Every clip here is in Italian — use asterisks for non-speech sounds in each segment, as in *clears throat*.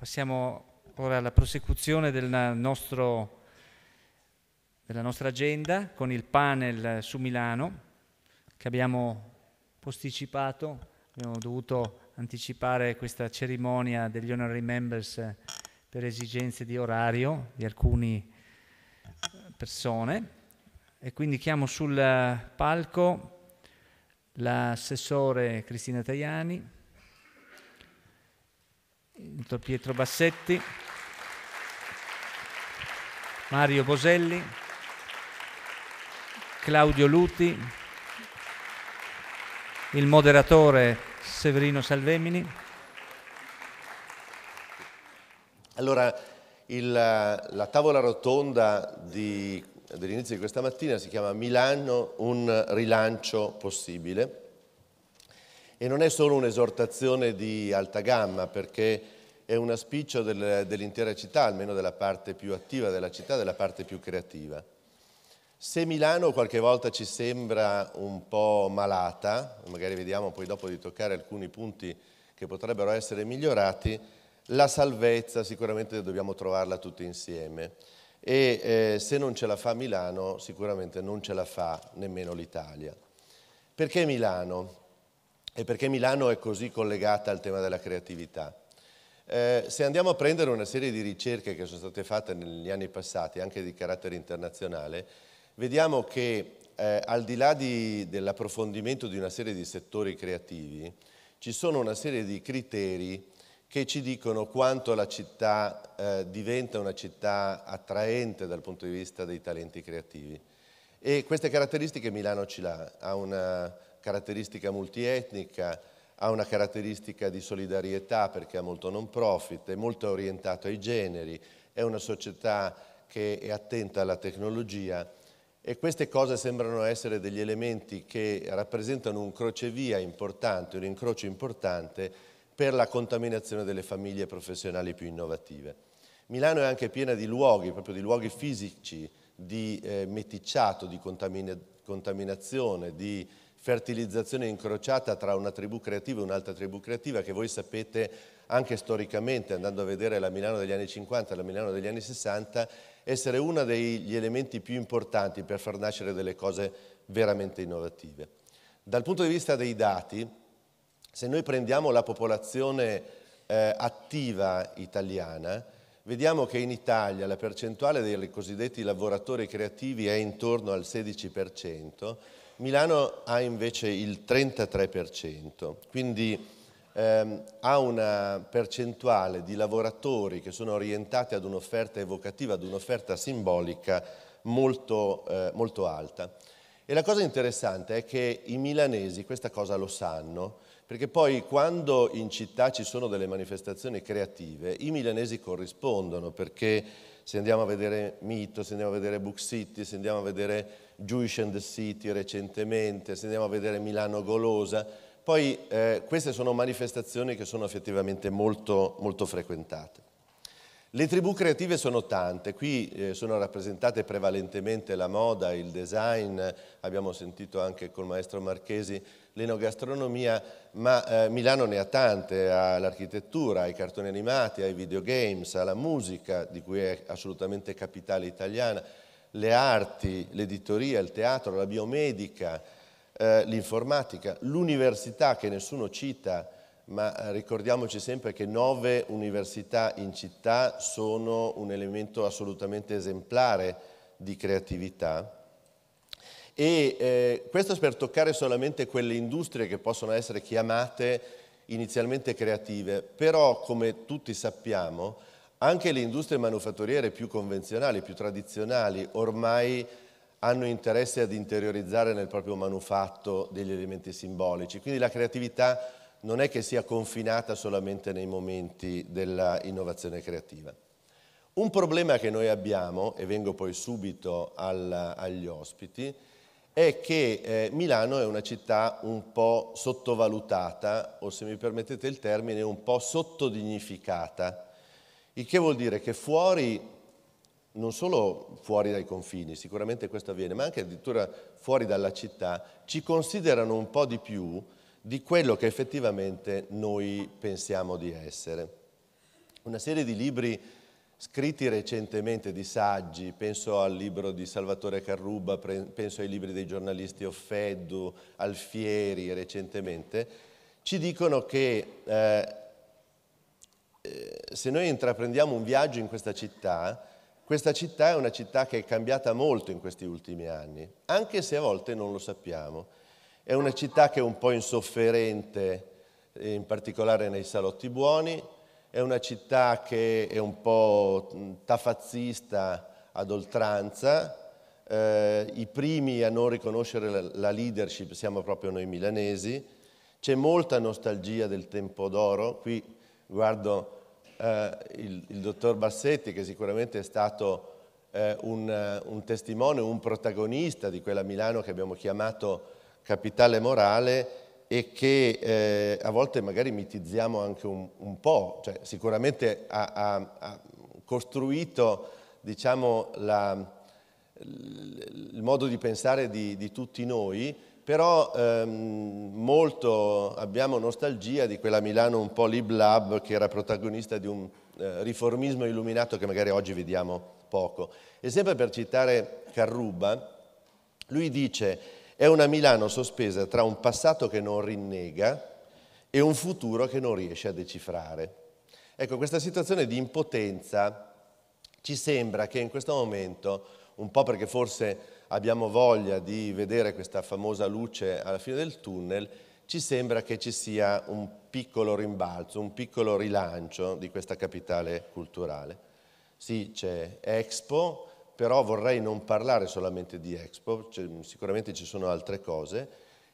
Passiamo ora alla prosecuzione del nostro, della nostra agenda con il panel su Milano che abbiamo posticipato, abbiamo dovuto anticipare questa cerimonia degli honorary members eh, per esigenze di orario di alcune eh, persone e quindi chiamo sul eh, palco l'assessore Cristina Tajani, dottor Pietro Bassetti, Mario Boselli, Claudio Luti, il moderatore Severino Salvemini. Allora, il, la tavola rotonda dell'inizio di questa mattina si chiama Milano, un rilancio possibile. E non è solo un'esortazione di alta gamma, perché è un aspiccio del, dell'intera città, almeno della parte più attiva della città, della parte più creativa. Se Milano qualche volta ci sembra un po' malata, magari vediamo poi dopo di toccare alcuni punti che potrebbero essere migliorati, la salvezza sicuramente dobbiamo trovarla tutti insieme e eh, se non ce la fa Milano sicuramente non ce la fa nemmeno l'Italia. Perché Milano? e perché Milano è così collegata al tema della creatività. Eh, se andiamo a prendere una serie di ricerche che sono state fatte negli anni passati, anche di carattere internazionale, vediamo che eh, al di là di, dell'approfondimento di una serie di settori creativi, ci sono una serie di criteri che ci dicono quanto la città eh, diventa una città attraente dal punto di vista dei talenti creativi. E queste caratteristiche Milano ce l'ha, ha una caratteristica multietnica, ha una caratteristica di solidarietà perché ha molto non profit, è molto orientato ai generi, è una società che è attenta alla tecnologia e queste cose sembrano essere degli elementi che rappresentano un crocevia importante, un incrocio importante per la contaminazione delle famiglie professionali più innovative. Milano è anche piena di luoghi, proprio di luoghi fisici, di eh, meticciato, di contamina contaminazione, di fertilizzazione incrociata tra una tribù creativa e un'altra tribù creativa che voi sapete anche storicamente, andando a vedere la Milano degli anni 50 e la Milano degli anni 60, essere uno degli elementi più importanti per far nascere delle cose veramente innovative. Dal punto di vista dei dati, se noi prendiamo la popolazione eh, attiva italiana, Vediamo che in Italia la percentuale dei cosiddetti lavoratori creativi è intorno al 16%, Milano ha invece il 33%, quindi ehm, ha una percentuale di lavoratori che sono orientati ad un'offerta evocativa, ad un'offerta simbolica molto, eh, molto alta. E la cosa interessante è che i milanesi questa cosa lo sanno, perché poi quando in città ci sono delle manifestazioni creative, i milanesi corrispondono, perché se andiamo a vedere Mito, se andiamo a vedere Book City, se andiamo a vedere Jewish and the City recentemente, se andiamo a vedere Milano Golosa, poi eh, queste sono manifestazioni che sono effettivamente molto, molto frequentate. Le tribù creative sono tante, qui eh, sono rappresentate prevalentemente la moda, il design, abbiamo sentito anche col maestro Marchesi l'enogastronomia, ma eh, Milano ne ha tante, all'architettura, ai cartoni animati, ai videogames, alla musica, di cui è assolutamente capitale italiana, le arti, l'editoria, il teatro, la biomedica, eh, l'informatica, l'università che nessuno cita, ma eh, ricordiamoci sempre che nove università in città sono un elemento assolutamente esemplare di creatività e eh, questo per toccare solamente quelle industrie che possono essere chiamate inizialmente creative, però come tutti sappiamo anche le industrie manufatturiere più convenzionali, più tradizionali, ormai hanno interesse ad interiorizzare nel proprio manufatto degli elementi simbolici. Quindi la creatività non è che sia confinata solamente nei momenti dell'innovazione creativa. Un problema che noi abbiamo, e vengo poi subito al, agli ospiti, è che eh, Milano è una città un po' sottovalutata, o se mi permettete il termine, un po' sottodignificata, il che vuol dire che fuori, non solo fuori dai confini, sicuramente questo avviene, ma anche addirittura fuori dalla città, ci considerano un po' di più di quello che effettivamente noi pensiamo di essere. Una serie di libri scritti recentemente di saggi, penso al libro di Salvatore Carruba, penso ai libri dei giornalisti Offeddu, Alfieri recentemente, ci dicono che eh, eh, se noi intraprendiamo un viaggio in questa città, questa città è una città che è cambiata molto in questi ultimi anni, anche se a volte non lo sappiamo. È una città che è un po' insofferente, in particolare nei salotti buoni, è una città che è un po' mm, tafazzista ad oltranza, eh, i primi a non riconoscere la, leadership siamo proprio noi milanesi, c'è molta nostalgia del tempo d'oro, qui guardo eh, il, il, dottor Bassetti che sicuramente è stato eh, un, un testimone, un protagonista di quella Milano che abbiamo chiamato capitale morale e che eh, a volte magari mitizziamo anche un, un po', cioè, sicuramente ha, ha, ha costruito diciamo, la, il modo di pensare di, di tutti noi, però ehm, molto abbiamo nostalgia di quella Milano un po' liblab che era protagonista di un eh, riformismo illuminato che magari oggi vediamo poco. E sempre per citare Carruba, lui dice è una Milano sospesa tra un passato che non rinnega e un futuro che non riesce a decifrare. Ecco, questa situazione di impotenza ci sembra che in questo momento, un po' perché forse abbiamo voglia di vedere questa famosa luce alla fine del tunnel, ci sembra che ci sia un piccolo rimbalzo, un piccolo rilancio di questa capitale culturale. Sì, c'è Expo, però vorrei non parlare solamente di Expo, cioè, sicuramente ci sono altre cose.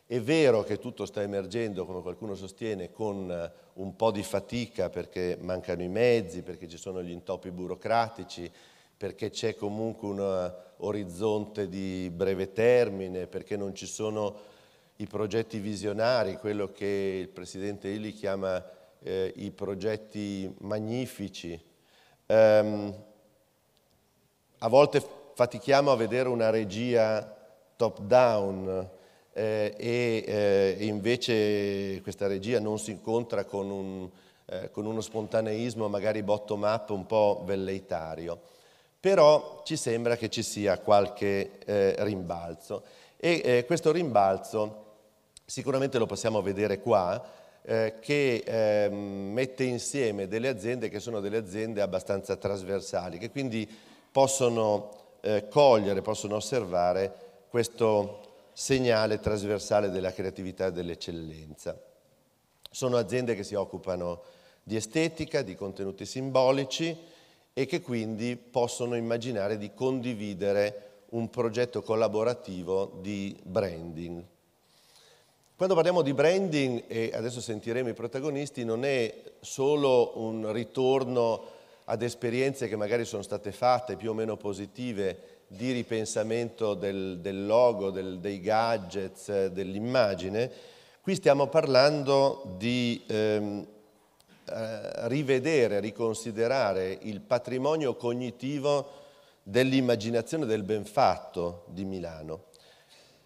È vero che tutto sta emergendo, come qualcuno sostiene, con eh, un po' di fatica perché mancano i mezzi, perché ci sono gli intoppi burocratici, perché c'è comunque un eh, orizzonte di breve termine, perché non ci sono i progetti visionari, quello che il Presidente Illi chiama eh, i progetti magnifici. Um, a volte fatichiamo a vedere una regia top down eh, e eh, invece questa regia non si incontra con, un, eh, con uno spontaneismo magari bottom up un po' velleitario. Però ci sembra che ci sia qualche eh, rimbalzo e eh, questo rimbalzo sicuramente lo possiamo vedere qua, eh, che ehm, mette insieme delle aziende che sono delle aziende abbastanza trasversali, che quindi possono eh, cogliere, possono osservare questo segnale trasversale della creatività e dell'eccellenza. Sono aziende che si occupano di estetica, di contenuti simbolici e che quindi possono immaginare di condividere un progetto collaborativo di branding. Quando parliamo di branding, e adesso sentiremo i protagonisti, non è solo un ritorno ad esperienze che magari sono state fatte più o meno positive di ripensamento del, del logo, del, dei gadgets, dell'immagine, qui stiamo parlando di ehm, eh, rivedere, riconsiderare il patrimonio cognitivo dell'immaginazione del ben fatto di Milano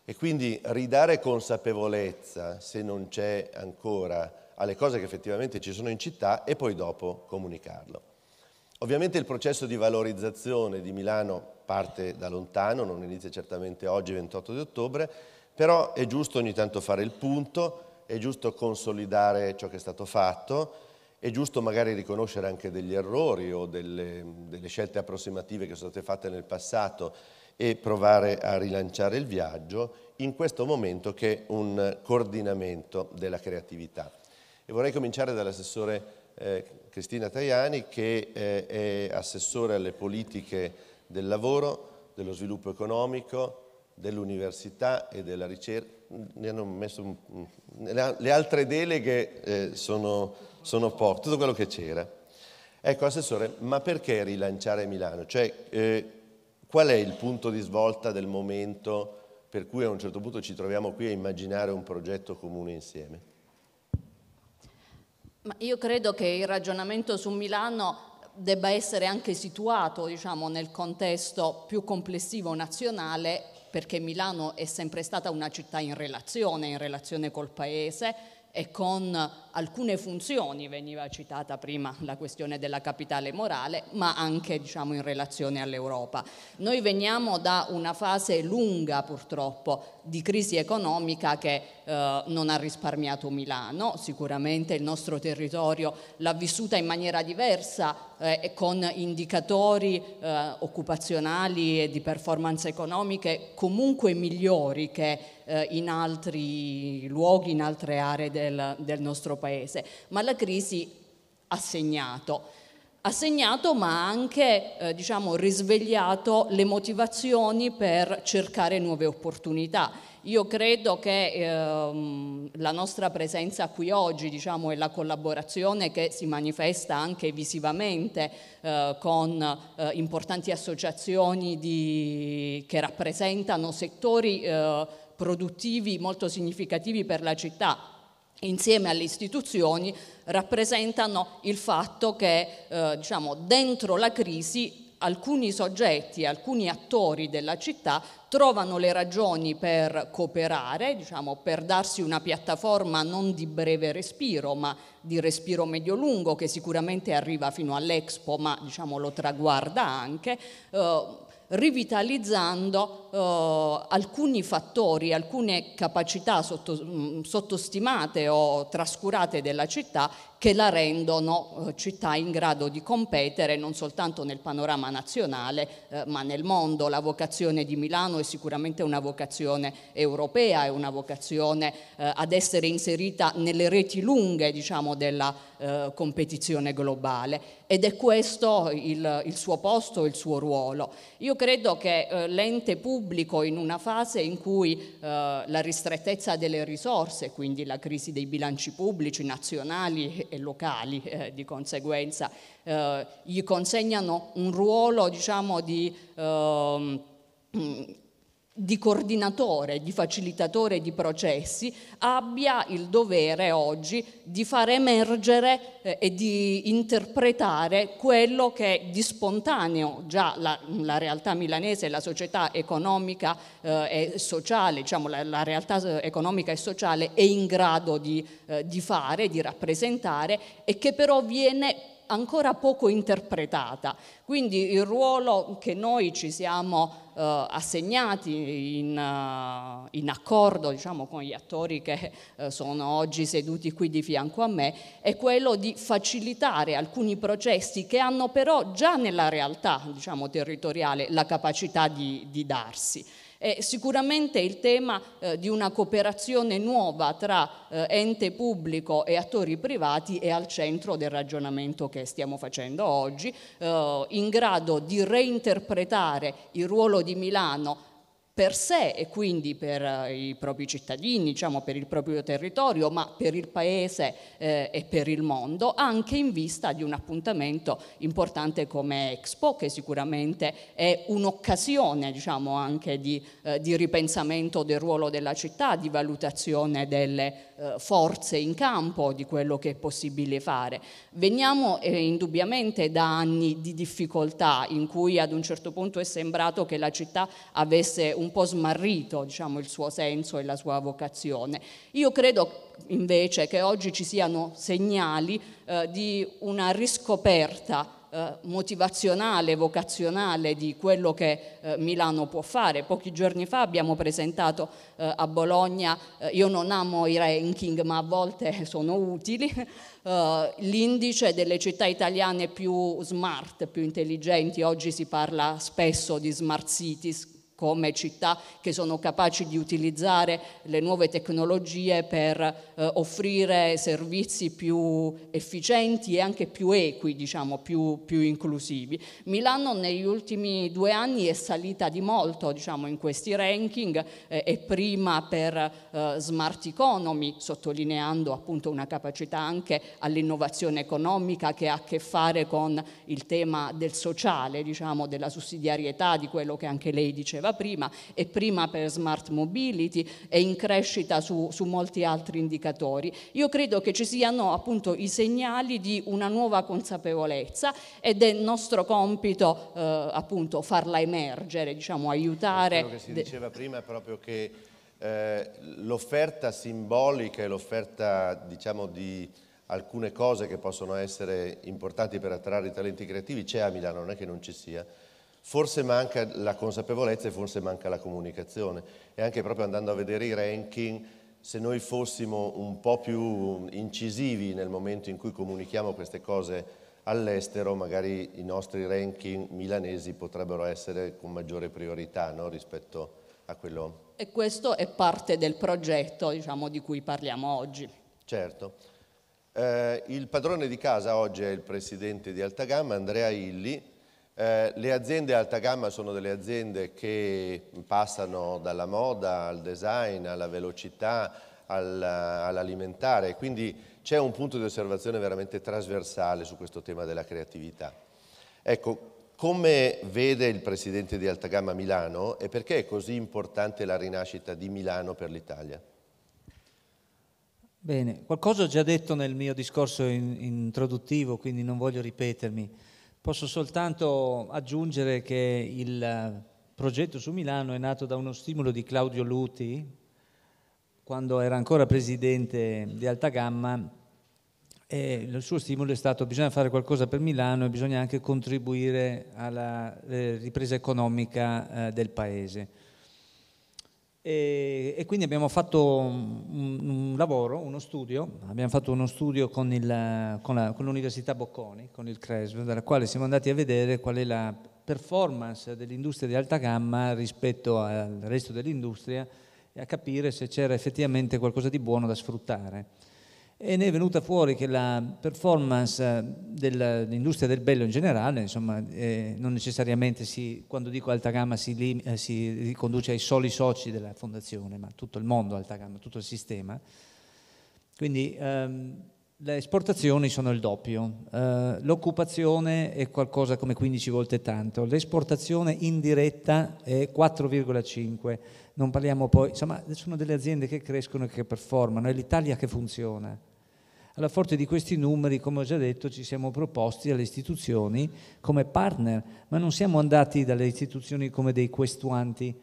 e quindi ridare consapevolezza, se non c'è ancora, alle cose che effettivamente ci sono in città e poi dopo comunicarlo. Ovviamente il processo di valorizzazione di Milano parte da lontano, non inizia certamente oggi 28 di ottobre, però è giusto ogni tanto fare il punto, è giusto consolidare ciò che è stato fatto, è giusto magari riconoscere anche degli errori o delle, delle scelte approssimative che sono state fatte nel passato e provare a rilanciare il viaggio in questo momento che è un coordinamento della creatività. E vorrei cominciare dall'assessore eh, Cristina Tajani che eh, è assessore alle politiche del lavoro, dello sviluppo economico, dell'università e della ricerca. Messo, le altre deleghe eh, sono, sono poche, tutto quello che c'era. Ecco, Assessore, ma perché rilanciare Milano? Cioè, eh, qual è il punto di svolta del momento per cui a un certo punto ci troviamo qui a immaginare un progetto comune insieme? Ma io credo che il ragionamento su Milano debba essere anche situato diciamo, nel contesto più complessivo nazionale perché Milano è sempre stata una città in relazione, in relazione col paese e con alcune funzioni, veniva citata prima la questione della capitale morale, ma anche diciamo, in relazione all'Europa. Noi veniamo da una fase lunga purtroppo di crisi economica che eh, non ha risparmiato Milano, sicuramente il nostro territorio l'ha vissuta in maniera diversa eh, con indicatori eh, occupazionali e di performance economiche comunque migliori che eh, in altri luoghi, in altre aree del, del nostro paese Paese, ma la crisi ha segnato ha segnato ma ha anche eh, diciamo, risvegliato le motivazioni per cercare nuove opportunità. Io credo che ehm, la nostra presenza qui oggi diciamo, e la collaborazione che si manifesta anche visivamente eh, con eh, importanti associazioni di... che rappresentano settori eh, produttivi molto significativi per la città, insieme alle istituzioni rappresentano il fatto che eh, diciamo, dentro la crisi alcuni soggetti, alcuni attori della città trovano le ragioni per cooperare, diciamo, per darsi una piattaforma non di breve respiro, ma di respiro medio-lungo che sicuramente arriva fino all'Expo, ma diciamo, lo traguarda anche, eh, rivitalizzando eh, alcuni fattori, alcune capacità sotto, mm, sottostimate o trascurate della città che la rendono eh, città in grado di competere non soltanto nel panorama nazionale eh, ma nel mondo. La vocazione di Milano è sicuramente una vocazione europea, è una vocazione eh, ad essere inserita nelle reti lunghe diciamo, della eh, competizione globale ed è questo il, il, suo posto, il suo ruolo. Io credo che eh, l'ente pubblico in una fase in cui eh, la ristrettezza delle risorse, quindi la crisi dei bilanci pubblici nazionali e locali eh, di conseguenza, eh, gli consegnano un ruolo diciamo, di... Ehm, di coordinatore, di facilitatore di processi, abbia il dovere oggi di far emergere eh, e di interpretare quello che di spontaneo già la, la realtà milanese, la società economica eh, e sociale, diciamo la, la, realtà eh, economica e sociale è in grado di, eh, di fare, di rappresentare e che però viene ancora poco interpretata. Quindi il ruolo che noi ci siamo eh, assegnati in, uh, in accordo diciamo, con gli attori che eh, sono oggi seduti qui di fianco a me è quello di facilitare alcuni processi che hanno però già nella realtà diciamo, territoriale la capacità di, di darsi. E sicuramente il tema eh, di una cooperazione nuova tra eh, ente pubblico e attori privati è al centro del ragionamento che stiamo facendo oggi, eh, in grado di reinterpretare il ruolo di Milano per sé e quindi per eh, i propri cittadini, diciamo, per il proprio territorio, ma per il paese eh, e per il mondo, anche in vista di un appuntamento importante come Expo, che sicuramente è un'occasione diciamo, anche di, eh, di, ripensamento del ruolo della città, di valutazione delle eh, forze in campo, di quello che è possibile fare. Veniamo eh, indubbiamente da anni di difficoltà in cui ad un certo punto è sembrato che la città avesse un un po' smarrito diciamo, il suo senso e la sua vocazione. Io credo invece che oggi ci siano segnali eh, di una riscoperta eh, motivazionale, vocazionale di quello che eh, Milano può fare. Pochi giorni fa abbiamo presentato eh, a Bologna, eh, io non amo i ranking ma a volte *laughs* sono utili, eh, l'indice delle città italiane più smart, più intelligenti, oggi si parla spesso di smart cities come città che sono capaci di utilizzare le nuove tecnologie per eh, offrire servizi più efficienti e anche più equi, diciamo, più, più, inclusivi. Milano negli ultimi due anni è salita di molto diciamo, in questi ranking, eh, è prima per eh, smart economy, sottolineando appunto una capacità anche all'innovazione economica che ha a che fare con il tema del sociale, diciamo, della sussidiarietà, di quello che anche lei diceva diceva prima, e prima per smart mobility, e in crescita su, su molti altri indicatori. Io credo che ci siano appunto i segnali di una nuova consapevolezza ed è nostro compito eh, appunto farla emergere, diciamo aiutare. Quello che si diceva prima è proprio che eh, l'offerta simbolica e l'offerta diciamo di alcune cose che possono essere importanti per attrarre i talenti creativi c'è a Milano, non è che non ci sia, Forse manca la consapevolezza e forse manca la comunicazione. E anche proprio andando a vedere i ranking, se noi fossimo un po' più incisivi nel momento in cui comunichiamo queste cose all'estero, magari i nostri ranking milanesi potrebbero essere con maggiore priorità no? rispetto a quello. E questo è parte del progetto diciamo, di cui parliamo oggi. Certo. Eh, il padrone di casa oggi è il presidente di Altagamma, Andrea Illi, eh, le aziende alta gamma sono delle aziende che passano dalla moda al design, alla velocità, all'alimentare, quindi c'è un punto di osservazione veramente trasversale su questo tema della creatività. Ecco, come vede il presidente di Alta Gamma Milano e perché è così importante la rinascita di Milano per l'Italia? Bene, qualcosa ho già detto nel mio discorso in introduttivo, quindi non voglio ripetermi. Posso soltanto aggiungere che il eh, progetto su Milano è nato da uno stimolo di Claudio Luti, quando era ancora presidente di Alta Gamma, e il suo stimolo è stato bisogna fare qualcosa per Milano e bisogna anche contribuire alla eh, ripresa economica eh, del Paese. E, e, quindi abbiamo fatto un, un, lavoro, uno studio, abbiamo fatto uno studio con, il, con, la, con l'Università Bocconi, con il CRESV, dalla quale siamo andati a vedere qual è la performance dell'industria di alta gamma rispetto al resto dell'industria e a capire se c'era effettivamente qualcosa di buono da sfruttare e ne è venuta fuori che la performance eh, dell'industria del bello in generale, insomma, eh, non necessariamente si, quando dico alta gamma si, lim, eh, si, riconduce ai soli soci della fondazione, ma tutto il mondo alta gamma, tutto il sistema. Quindi ehm, le esportazioni sono il doppio, eh, l'occupazione è qualcosa come 15 volte tanto, l'esportazione indiretta è 4,5, non parliamo poi, insomma, sono delle aziende che crescono e che performano, è l'Italia che funziona. Alla forte di questi numeri, come ho già detto, ci siamo proposti alle istituzioni come partner, ma non siamo andati dalle istituzioni come dei questuanti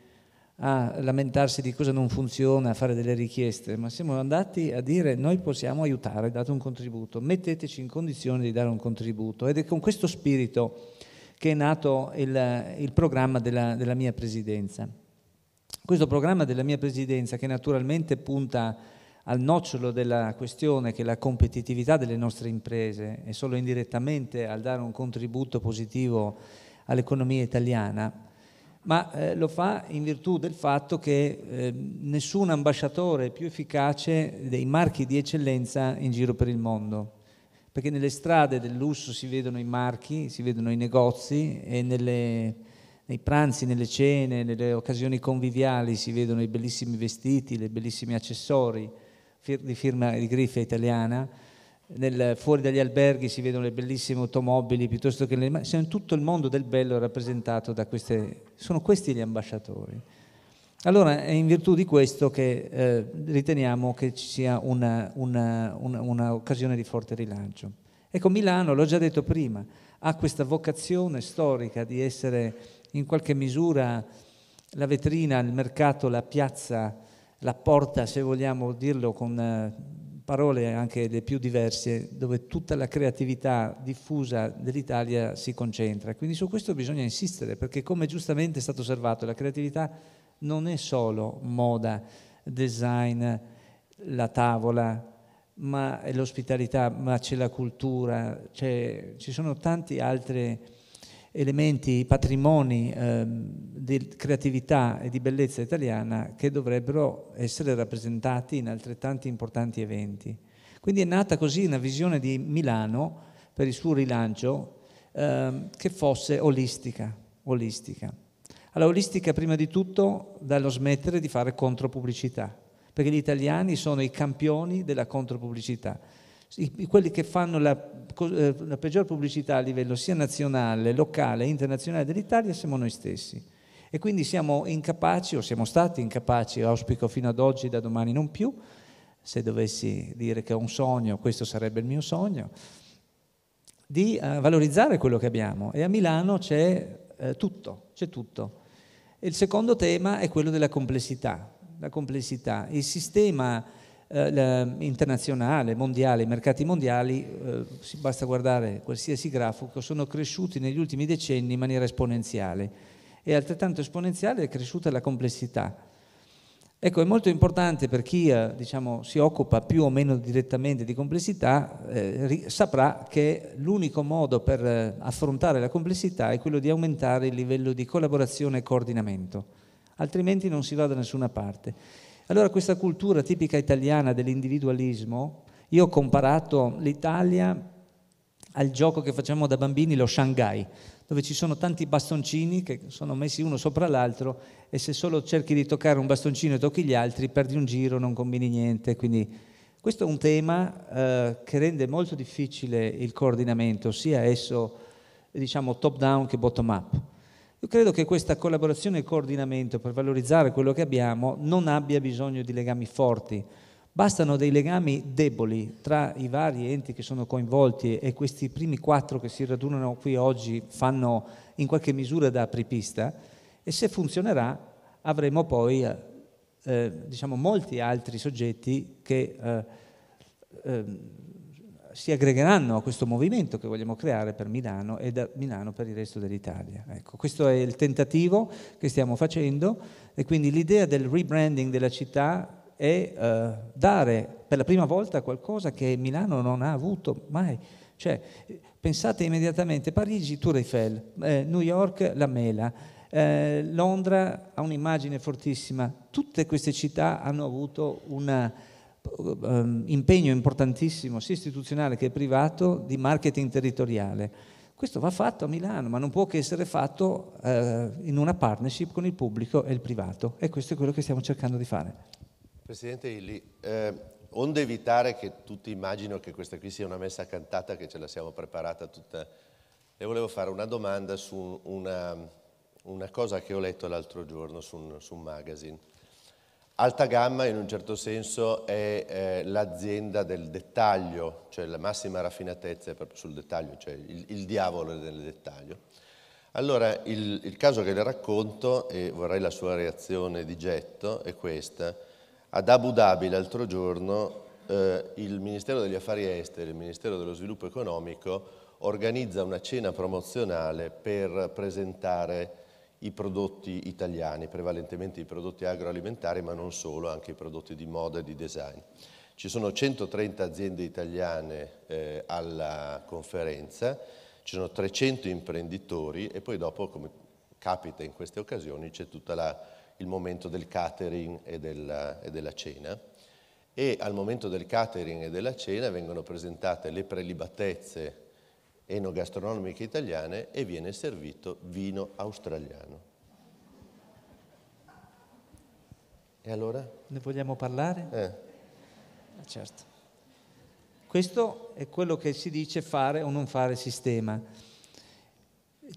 a lamentarsi di cosa non funziona, a fare delle richieste, ma siamo andati a dire noi possiamo aiutare, date un contributo, metteteci in condizione di dare un contributo ed è con questo spirito che è nato il, il programma della, della mia presidenza. Questo programma della mia presidenza che naturalmente punta a al nocciolo della questione che la competitività delle nostre imprese e solo indirettamente al dare un contributo positivo all'economia italiana, ma eh, lo fa in virtù del fatto che eh, nessun ambasciatore è più efficace dei marchi di eccellenza in giro per il mondo, perché nelle strade del lusso si vedono i marchi, si vedono i negozi e nelle, nei pranzi, nelle cene, nelle occasioni conviviali si vedono i bellissimi vestiti, i bellissimi accessori di firma di griffia italiana, nel, fuori dagli alberghi si vedono le bellissime automobili piuttosto che le... Cioè, tutto il mondo del bello è rappresentato da queste... sono questi gli ambasciatori. Allora è in virtù di questo che eh, riteniamo che ci sia un'occasione di forte rilancio. Ecco, Milano, l'ho già detto prima, ha questa vocazione storica di essere in qualche misura la vetrina, il mercato, la piazza la porta, se vogliamo dirlo con eh, parole anche le più diverse, dove tutta la creatività diffusa dell'Italia si concentra. Quindi su questo bisogna insistere, perché come giustamente è stato osservato, la creatività non è solo moda, design, la tavola, ma è l'ospitalità, ma c'è la cultura, ci sono tanti altri elementi, patrimoni eh, di creatività e di bellezza italiana che dovrebbero essere rappresentati in altrettanti importanti eventi. Quindi è nata così una visione di Milano per il suo rilancio eh, che fosse olistica, olistica. Allora, olistica prima di tutto dallo smettere di fare contropubblicità, perché gli italiani sono i campioni della contropubblicità quelli che fanno la, eh, la peggior pubblicità a livello sia nazionale, locale internazionale dell'Italia siamo noi stessi. E quindi siamo incapaci, o siamo stati incapaci, auspico fino ad oggi, da domani non più, se dovessi dire che ho un sogno, questo sarebbe il mio sogno, di eh, valorizzare quello che abbiamo. E a Milano c'è eh, tutto, c'è tutto. E il secondo tema è quello della complessità. La complessità. Il sistema eh, internazionale, mondiale, i mercati mondiali, eh, basta guardare qualsiasi grafico, sono cresciuti negli ultimi decenni in maniera esponenziale e altrettanto esponenziale è cresciuta la complessità. Ecco, è molto importante per chi eh, diciamo, si occupa più o meno direttamente di complessità, eh, saprà che l'unico modo per eh, affrontare la complessità è quello di aumentare il livello di collaborazione e coordinamento, altrimenti non si va da nessuna parte. Allora questa cultura tipica italiana dell'individualismo, io ho comparato l'Italia al gioco che facciamo da bambini, lo Shanghai, dove ci sono tanti bastoncini che sono messi uno sopra l'altro e se solo cerchi di toccare un bastoncino e tocchi gli altri, perdi un giro, non combini niente. Quindi questo è un tema eh, che rende molto difficile il coordinamento, sia esso diciamo top down che bottom up. Io credo che questa collaborazione e coordinamento per valorizzare quello che abbiamo non abbia bisogno di legami forti, bastano dei legami deboli tra i vari enti che sono coinvolti e questi primi quattro che si radunano qui oggi fanno in qualche misura da apripista e se funzionerà avremo poi eh, eh diciamo, molti altri soggetti che eh, eh, si aggregheranno a questo movimento che vogliamo creare per Milano e da Milano per il resto dell'Italia. Ecco, questo è il tentativo che stiamo facendo e quindi l'idea del rebranding della città è eh, dare per la prima volta qualcosa che Milano non ha avuto mai. Cioè, pensate immediatamente, Parigi Tour Eiffel, eh, New York la mela, eh, Londra ha un'immagine fortissima, tutte queste città hanno avuto una Ehm, impegno importantissimo, sia istituzionale che privato, di marketing territoriale. Questo va fatto a Milano, ma non può che essere fatto eh, in una partnership con il pubblico e il privato. E questo è quello che stiamo cercando di fare. Presidente Illi, eh, onde evitare che tutti immagino che questa qui sia una messa cantata, che ce la siamo preparata tutta, le volevo fare una domanda su una, una cosa che ho letto l'altro giorno su un, su un magazine Alta Gamma in un certo senso è eh, l'azienda del dettaglio, cioè la massima raffinatezza è proprio sul dettaglio, cioè il, il diavolo del dettaglio. Allora, il, il, caso che le racconto, e vorrei la sua reazione di getto, è questa. Ad Abu Dhabi l'altro giorno eh, il Ministero degli Affari Esteri, il Ministero dello Sviluppo Economico organizza una cena promozionale per presentare i prodotti italiani, prevalentemente i prodotti agroalimentari, ma non solo, anche i prodotti di moda e di design. Ci sono 130 aziende italiane eh, alla conferenza, ci sono 300 imprenditori e poi dopo, come capita in queste occasioni, c'è tutto il momento del catering e della, e della cena e al momento del catering e della cena vengono presentate le prelibatezze enogastronomiche italiane e viene servito vino australiano. E allora? Ne vogliamo parlare? Eh. Ah, certo. Questo è quello che si dice fare o non fare sistema.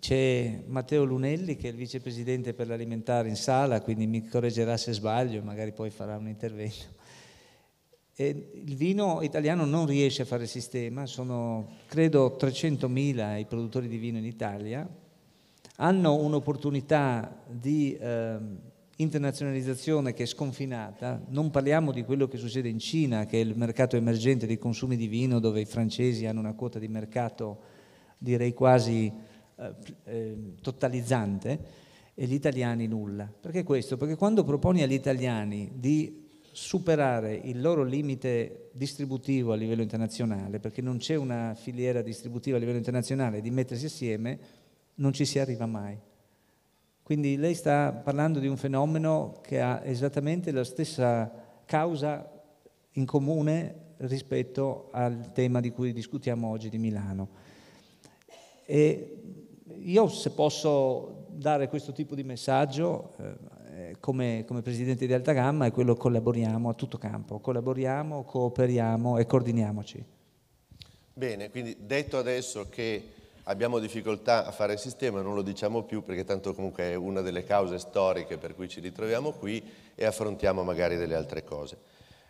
C'è Matteo Lunelli che è il vicepresidente per l'alimentare in sala, quindi mi correggerà se sbaglio, magari poi farà un intervento. E il vino italiano non riesce a fare sistema, sono credo 300.000 i produttori di vino in Italia, hanno un'opportunità di eh, internazionalizzazione che è sconfinata, non parliamo di quello che succede in Cina, che è il mercato emergente dei consumi di vino, dove i francesi hanno una quota di mercato direi quasi eh, eh totalizzante, e gli italiani nulla. Perché questo? Perché quando proponi agli italiani di superare il loro limite distributivo a livello internazionale, perché non c'è una filiera distributiva a livello internazionale, di mettersi assieme, non ci si arriva mai. Quindi lei sta parlando di un fenomeno che ha esattamente la stessa causa in comune rispetto al tema di cui discutiamo oggi di Milano. E io se posso dare questo tipo di messaggio, eh, come, come presidente di Alta Gamma è quello collaboriamo a tutto campo, collaboriamo, cooperiamo e coordiniamoci. Bene, quindi detto adesso che abbiamo difficoltà a fare il sistema, non lo diciamo più perché tanto comunque è una delle cause storiche per cui ci ritroviamo qui e affrontiamo magari delle altre cose.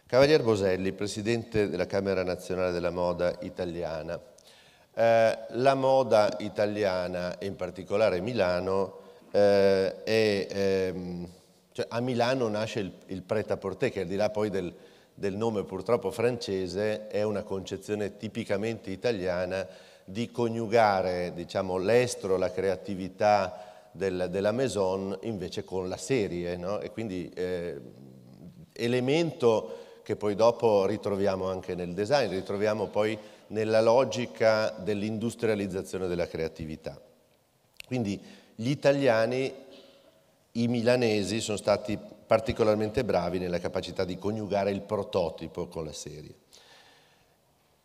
Cavalier Boselli, Presidente della Camera Nazionale della Moda Italiana. Eh, la moda italiana, e in particolare Milano, eh, è... Ehm, cioè, a Milano nasce il, il prêt-à-porter, che al di là poi del, del nome purtroppo francese, è una concezione tipicamente italiana di coniugare diciamo, l'estro, la creatività del, della maison invece con la serie, no? e quindi eh, elemento che poi dopo ritroviamo anche nel design, ritroviamo poi nella logica dell'industrializzazione della creatività. Quindi gli italiani i milanesi sono stati particolarmente bravi nella capacità di coniugare il prototipo con la serie.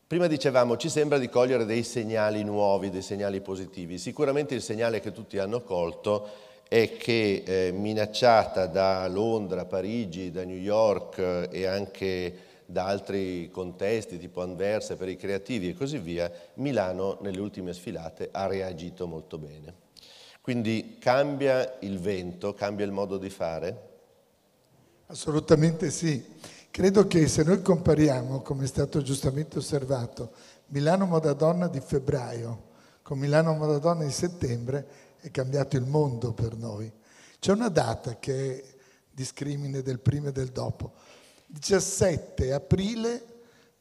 Prima dicevamo, ci sembra di cogliere dei segnali nuovi, dei segnali positivi. Sicuramente il segnale che tutti hanno colto è che eh, minacciata da Londra, Parigi, da New York eh, e anche da altri contesti tipo Anversa per i creativi e così via, Milano nelle ultime sfilate ha reagito molto bene. Quindi cambia il vento, cambia il modo di fare? Assolutamente sì. Credo che se noi compariamo, come è stato giustamente osservato, Milano Moda Donna di febbraio con Milano Moda Donna di settembre, è cambiato il mondo per noi. C'è una data che è discrimine del prima e del dopo, 17 aprile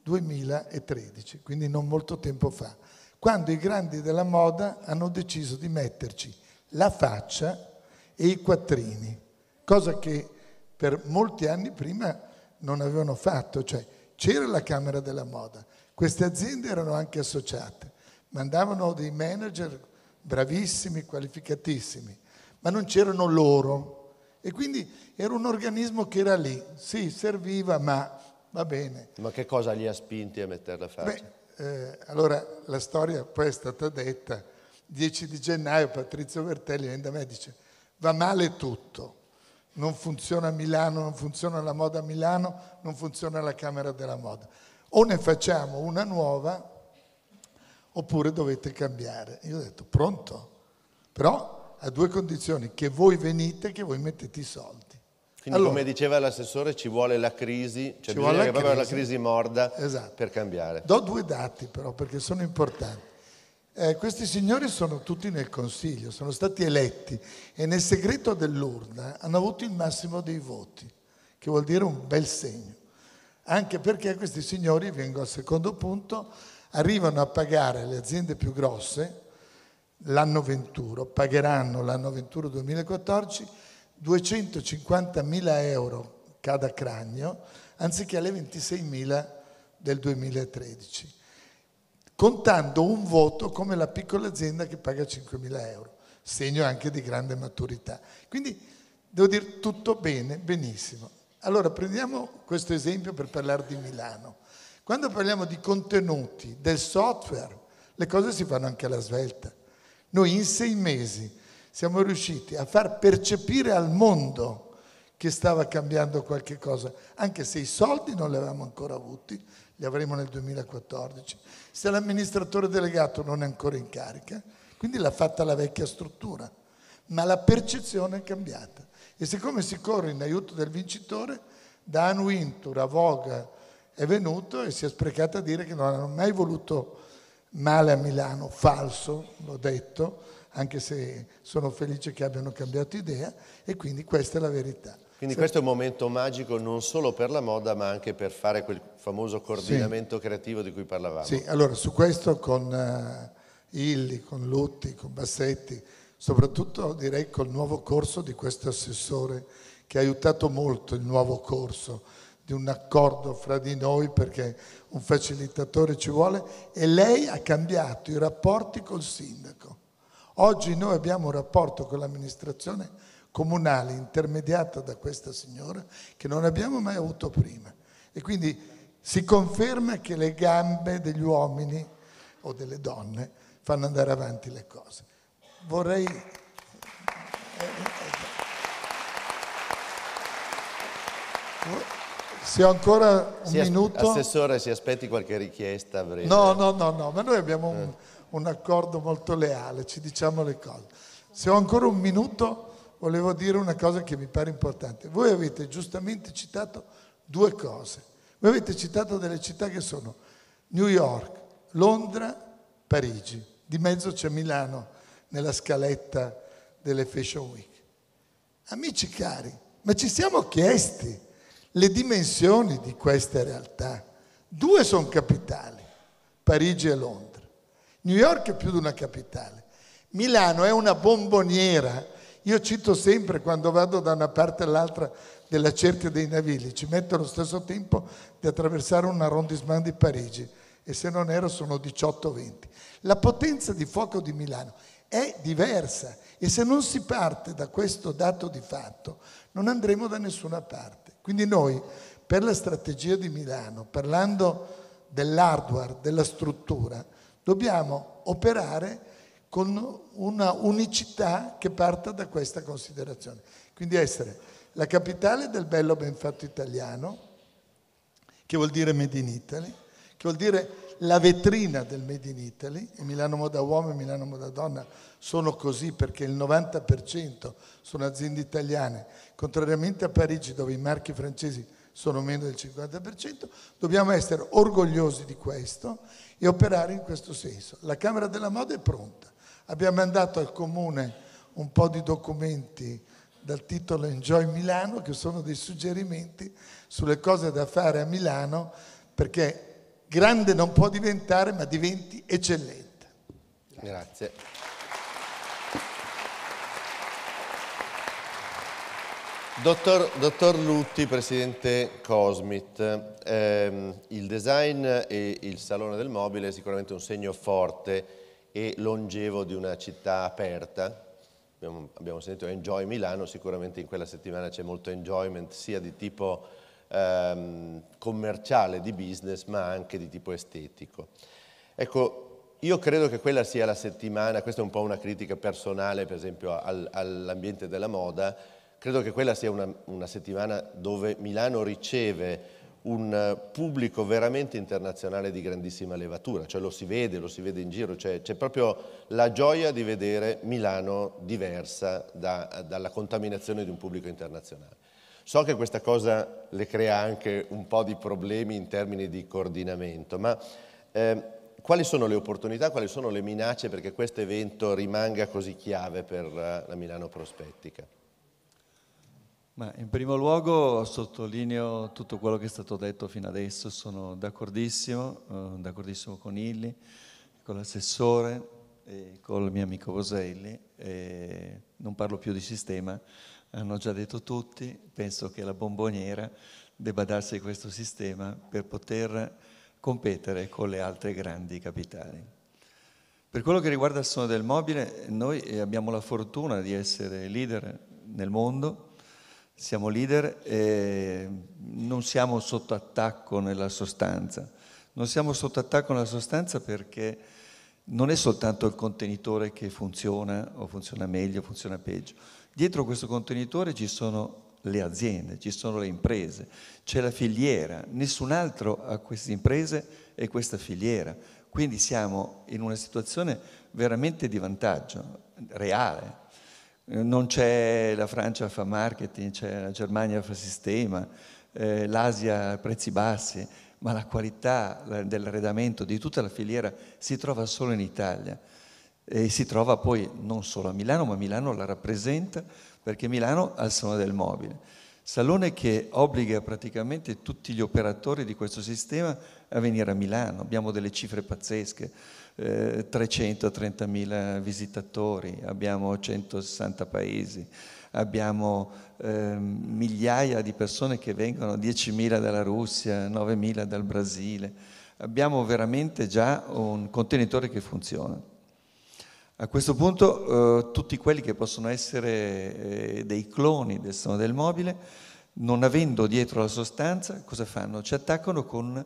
2013, quindi non molto tempo fa, quando i grandi della moda hanno deciso di metterci la faccia e i quattrini, cosa che per molti anni prima non avevano fatto, cioè c'era la Camera della Moda, queste aziende erano anche associate, mandavano dei manager bravissimi, qualificatissimi, ma non c'erano loro. E quindi era un organismo che era lì, sì, serviva, ma va bene. Ma che cosa li ha spinti a metterla a fare? Beh, eh, allora la storia poi è stata detta, 10 di gennaio Patrizio Bertelli viene da me e dice va male tutto, non funziona Milano, non funziona la moda a Milano, non funziona la Camera della Moda. O ne facciamo una nuova oppure dovete cambiare. Io ho detto pronto, però a due condizioni, che voi venite e che voi mettete i soldi. Quindi allora, come diceva l'assessore ci vuole la crisi, cioè ci vuole la crisi. la crisi morda esatto. per cambiare. Do due dati però perché sono importanti. Eh, questi signori sono tutti nel Consiglio, sono stati eletti e nel segreto dell'urna hanno avuto il massimo dei voti, che vuol dire un bel segno. Anche perché questi signori, vengo al secondo punto, arrivano a pagare le aziende più grosse l'anno 21, pagheranno l'anno 21 2014 250.000 euro cada cranio anziché alle 26.000 del 2013 contando un voto come la piccola azienda che paga 5.000 euro, segno anche di grande maturità. Quindi devo dire tutto bene, benissimo. Allora prendiamo questo esempio per parlare di Milano. Quando parliamo di contenuti, del software, le cose si fanno anche alla svelta. Noi in sei mesi siamo riusciti a far percepire al mondo che stava cambiando qualche cosa, anche se i soldi non li avevamo ancora avuti, li avremo nel 2014. Se l'amministratore delegato non è ancora in carica, quindi l'ha fatta la vecchia struttura, ma la percezione è cambiata. E siccome si corre in aiuto del vincitore, da Anuintur a Voga è venuto e si è sprecato a dire che non hanno mai voluto male a Milano, falso, l'ho detto, anche se sono felice che abbiano cambiato idea, e quindi questa è la verità. Quindi sì. questo è un momento magico non solo per la moda ma anche per fare quel famoso coordinamento sì. creativo di cui parlavamo. Sì, allora su questo con uh, eh, Illi, con Lutti, con Bassetti, soprattutto direi col nuovo corso di questo assessore che ha aiutato molto il nuovo corso di un accordo fra di noi perché un facilitatore ci vuole e lei ha cambiato i rapporti col sindaco. Oggi noi abbiamo un rapporto con l'amministrazione comunale intermediata da questa signora che non abbiamo mai avuto prima. E quindi si conferma che le gambe degli uomini o delle donne fanno andare avanti le cose. Vorrei... Eh, se ho ancora un si minuto... Assessore, si aspetti qualche richiesta breve. No, no, no, no, ma noi abbiamo un, un accordo molto leale, ci diciamo le cose. Se ho ancora un minuto volevo dire una cosa che mi pare importante. Voi avete giustamente citato due cose. Voi avete citato delle città che sono New York, Londra, Parigi. Di mezzo c'è Milano nella scaletta delle Fashion Week. Amici cari, ma ci siamo chiesti le dimensioni di queste realtà. Due sono capitali, Parigi e Londra. New York è più di una capitale. Milano è una bomboniera io cito sempre quando vado da una parte all'altra della cerchia dei Navigli, ci metto lo stesso tempo di attraversare un arrondissement di Parigi e se non ero sono 18-20. La potenza di fuoco di Milano è diversa e se non si parte da questo dato di fatto non andremo da nessuna parte. Quindi noi per la strategia di Milano, parlando dell'hardware, della struttura, dobbiamo operare con una unicità che parta da questa considerazione. Quindi essere la capitale del bello ben fatto italiano, che vuol dire Made in Italy, che vuol dire la vetrina del Made in Italy, e Milano Moda Uomo e Milano Moda Donna sono così perché il 90% sono aziende italiane, contrariamente a Parigi dove i marchi francesi sono meno del 50%, dobbiamo essere orgogliosi di questo e operare in questo senso. La Camera della Moda è pronta, Abbiamo mandato al comune un po' di documenti dal titolo Enjoy Milano, che sono dei suggerimenti sulle cose da fare a Milano, perché grande non può diventare, ma diventi eccellente. Grazie. Dottor, dottor, Lutti, presidente Cosmit, ehm, il design e il salone del mobile è sicuramente un segno forte e longevo di una città aperta. Abbiamo, abbiamo sentito Enjoy Milano, sicuramente in quella settimana c'è molto enjoyment sia di tipo ehm, commerciale, di business, ma anche di tipo estetico. Ecco, io credo che quella sia la settimana, questa è un po' una critica personale per esempio al, all'ambiente della moda, credo che quella sia una, una settimana dove Milano riceve un eh, pubblico veramente internazionale di grandissima levatura, cioè lo si vede, lo si vede in giro, cioè c'è proprio la gioia di vedere Milano diversa da, dalla contaminazione di un pubblico internazionale. So che questa cosa le crea anche un po' di problemi in termini di coordinamento, ma eh, quali sono le opportunità, quali sono le minacce perché questo evento rimanga così chiave per eh, la Milano prospettica? Ma in primo luogo sottolineo tutto quello che è stato detto fino adesso, sono d'accordissimo, eh, d'accordissimo con Illi, con l'assessore e con il mio amico Boselli, eh, non parlo più di sistema, hanno già detto tutti, penso che la bomboniera debba darsi questo sistema per poter competere con le altre grandi capitali. Per quello che riguarda il suono del mobile, noi abbiamo la fortuna di essere leader nel mondo, siamo leader e non siamo sotto attacco nella sostanza. Non siamo sotto attacco nella sostanza perché non è soltanto il contenitore che funziona o funziona meglio o funziona peggio. Dietro questo contenitore ci sono le aziende, ci sono le imprese, c'è la filiera, nessun altro ha queste imprese e questa filiera. Quindi siamo in una situazione veramente di vantaggio, reale. Eh, non c'è la Francia fa marketing, c'è la Germania fa sistema, eh, l'Asia a prezzi bassi, ma la qualità dell'arredamento di tutta la filiera si trova solo in Italia e si trova poi non solo a Milano, ma Milano la rappresenta perché Milano ha il Salone del Mobile. Salone che obbliga praticamente tutti gli operatori di questo sistema a venire a Milano, abbiamo delle cifre pazzesche eh, 330.000 visitatori, abbiamo 160 paesi, abbiamo eh, migliaia di persone che vengono, 10.000 dalla Russia, 9.000 dal Brasile. Abbiamo veramente già un contenitore che funziona. A questo punto eh, tutti quelli che possono essere eh, dei cloni del sonno del mobile, non avendo dietro la sostanza, cosa fanno? Ci attaccano con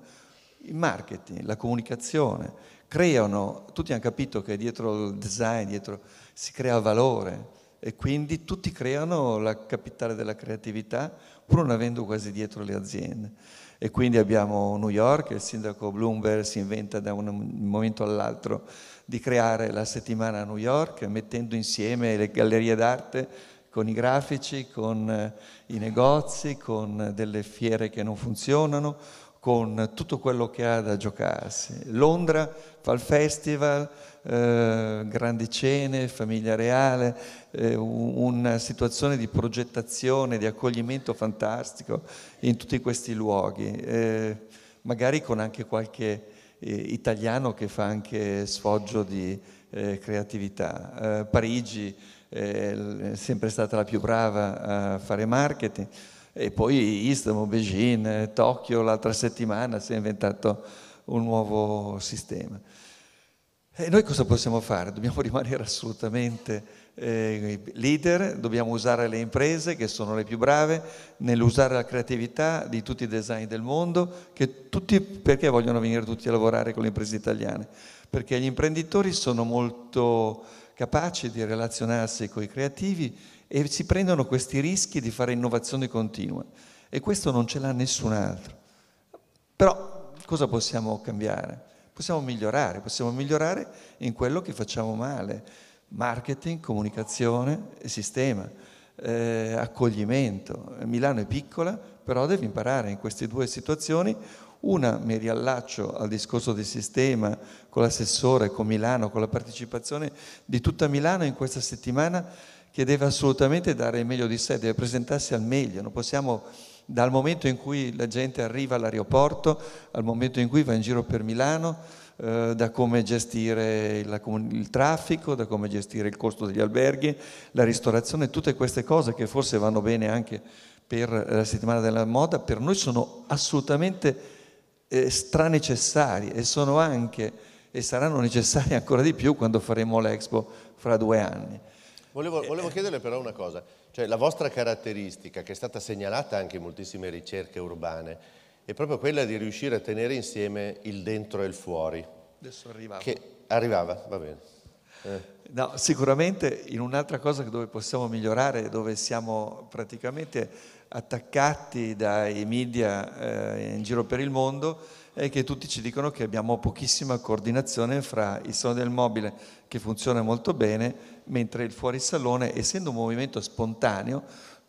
il marketing, la comunicazione, creano, tutti hanno capito che dietro il design, dietro, si crea valore e quindi tutti creano la capitale della creatività pur non avendo quasi dietro le aziende. E quindi abbiamo New York, il sindaco Bloomberg si inventa da un momento all'altro di creare la settimana a New York mettendo insieme le gallerie d'arte con i grafici, con eh, i negozi, con eh, delle fiere che non funzionano, con tutto quello che ha da giocarsi. Londra fa il festival, eh, grandi cene, famiglia reale, eh, una situazione di progettazione, di accoglimento fantastico in tutti questi luoghi, eh, magari con anche qualche eh, italiano che fa anche sfoggio di eh, creatività. Eh, Parigi è sempre stata la più brava a fare marketing e poi Istanbul, Beijing, Tokyo l'altra settimana si è inventato un nuovo sistema. E noi cosa possiamo fare? Dobbiamo *laughs* rimanere assolutamente eh, leader, dobbiamo usare le imprese che sono le più brave nell'usare la creatività di tutti i design del mondo, tutti, perché vogliono venire tutti a lavorare con le imprese italiane? Perché gli imprenditori sono molto capaci di relazionarsi con i creativi e si prendono questi rischi di fare innovazione continua e questo non ce l'ha nessun altro. Però cosa possiamo cambiare? Possiamo migliorare, possiamo migliorare in quello che facciamo male, marketing, comunicazione e sistema, eh, accoglimento. Milano è piccola, però devi imparare in queste due situazioni. Una mi riallaccio al discorso del sistema con l'assessore, con Milano, con la partecipazione di tutta Milano in questa settimana che deve assolutamente dare il meglio di sé, deve presentarsi al meglio, non possiamo dal momento in cui la gente arriva all'aeroporto, al momento in cui va in giro per Milano, eh, da come gestire la, il traffico, da come gestire il costo degli alberghi, la ristorazione, tutte queste cose che forse vanno bene anche per eh, la settimana della moda, per noi sono assolutamente eh, stranecessarie e sono anche e saranno necessarie ancora di più quando faremo l'Expo fra due anni. Volevo, eh, volevo, eh. chiederle però una cosa, cioè la vostra caratteristica che è stata segnalata anche in moltissime ricerche urbane è proprio quella di riuscire a tenere insieme il dentro e il fuori. Adesso arrivava. Che arrivava, va bene. Eh. No, sicuramente in un'altra cosa dove possiamo migliorare, dove siamo praticamente attaccati dai media eh, in giro per il mondo è che tutti ci dicono che abbiamo pochissima coordinazione fra il salone del mobile che funziona molto bene, mentre il fuori salone, essendo un movimento spontaneo,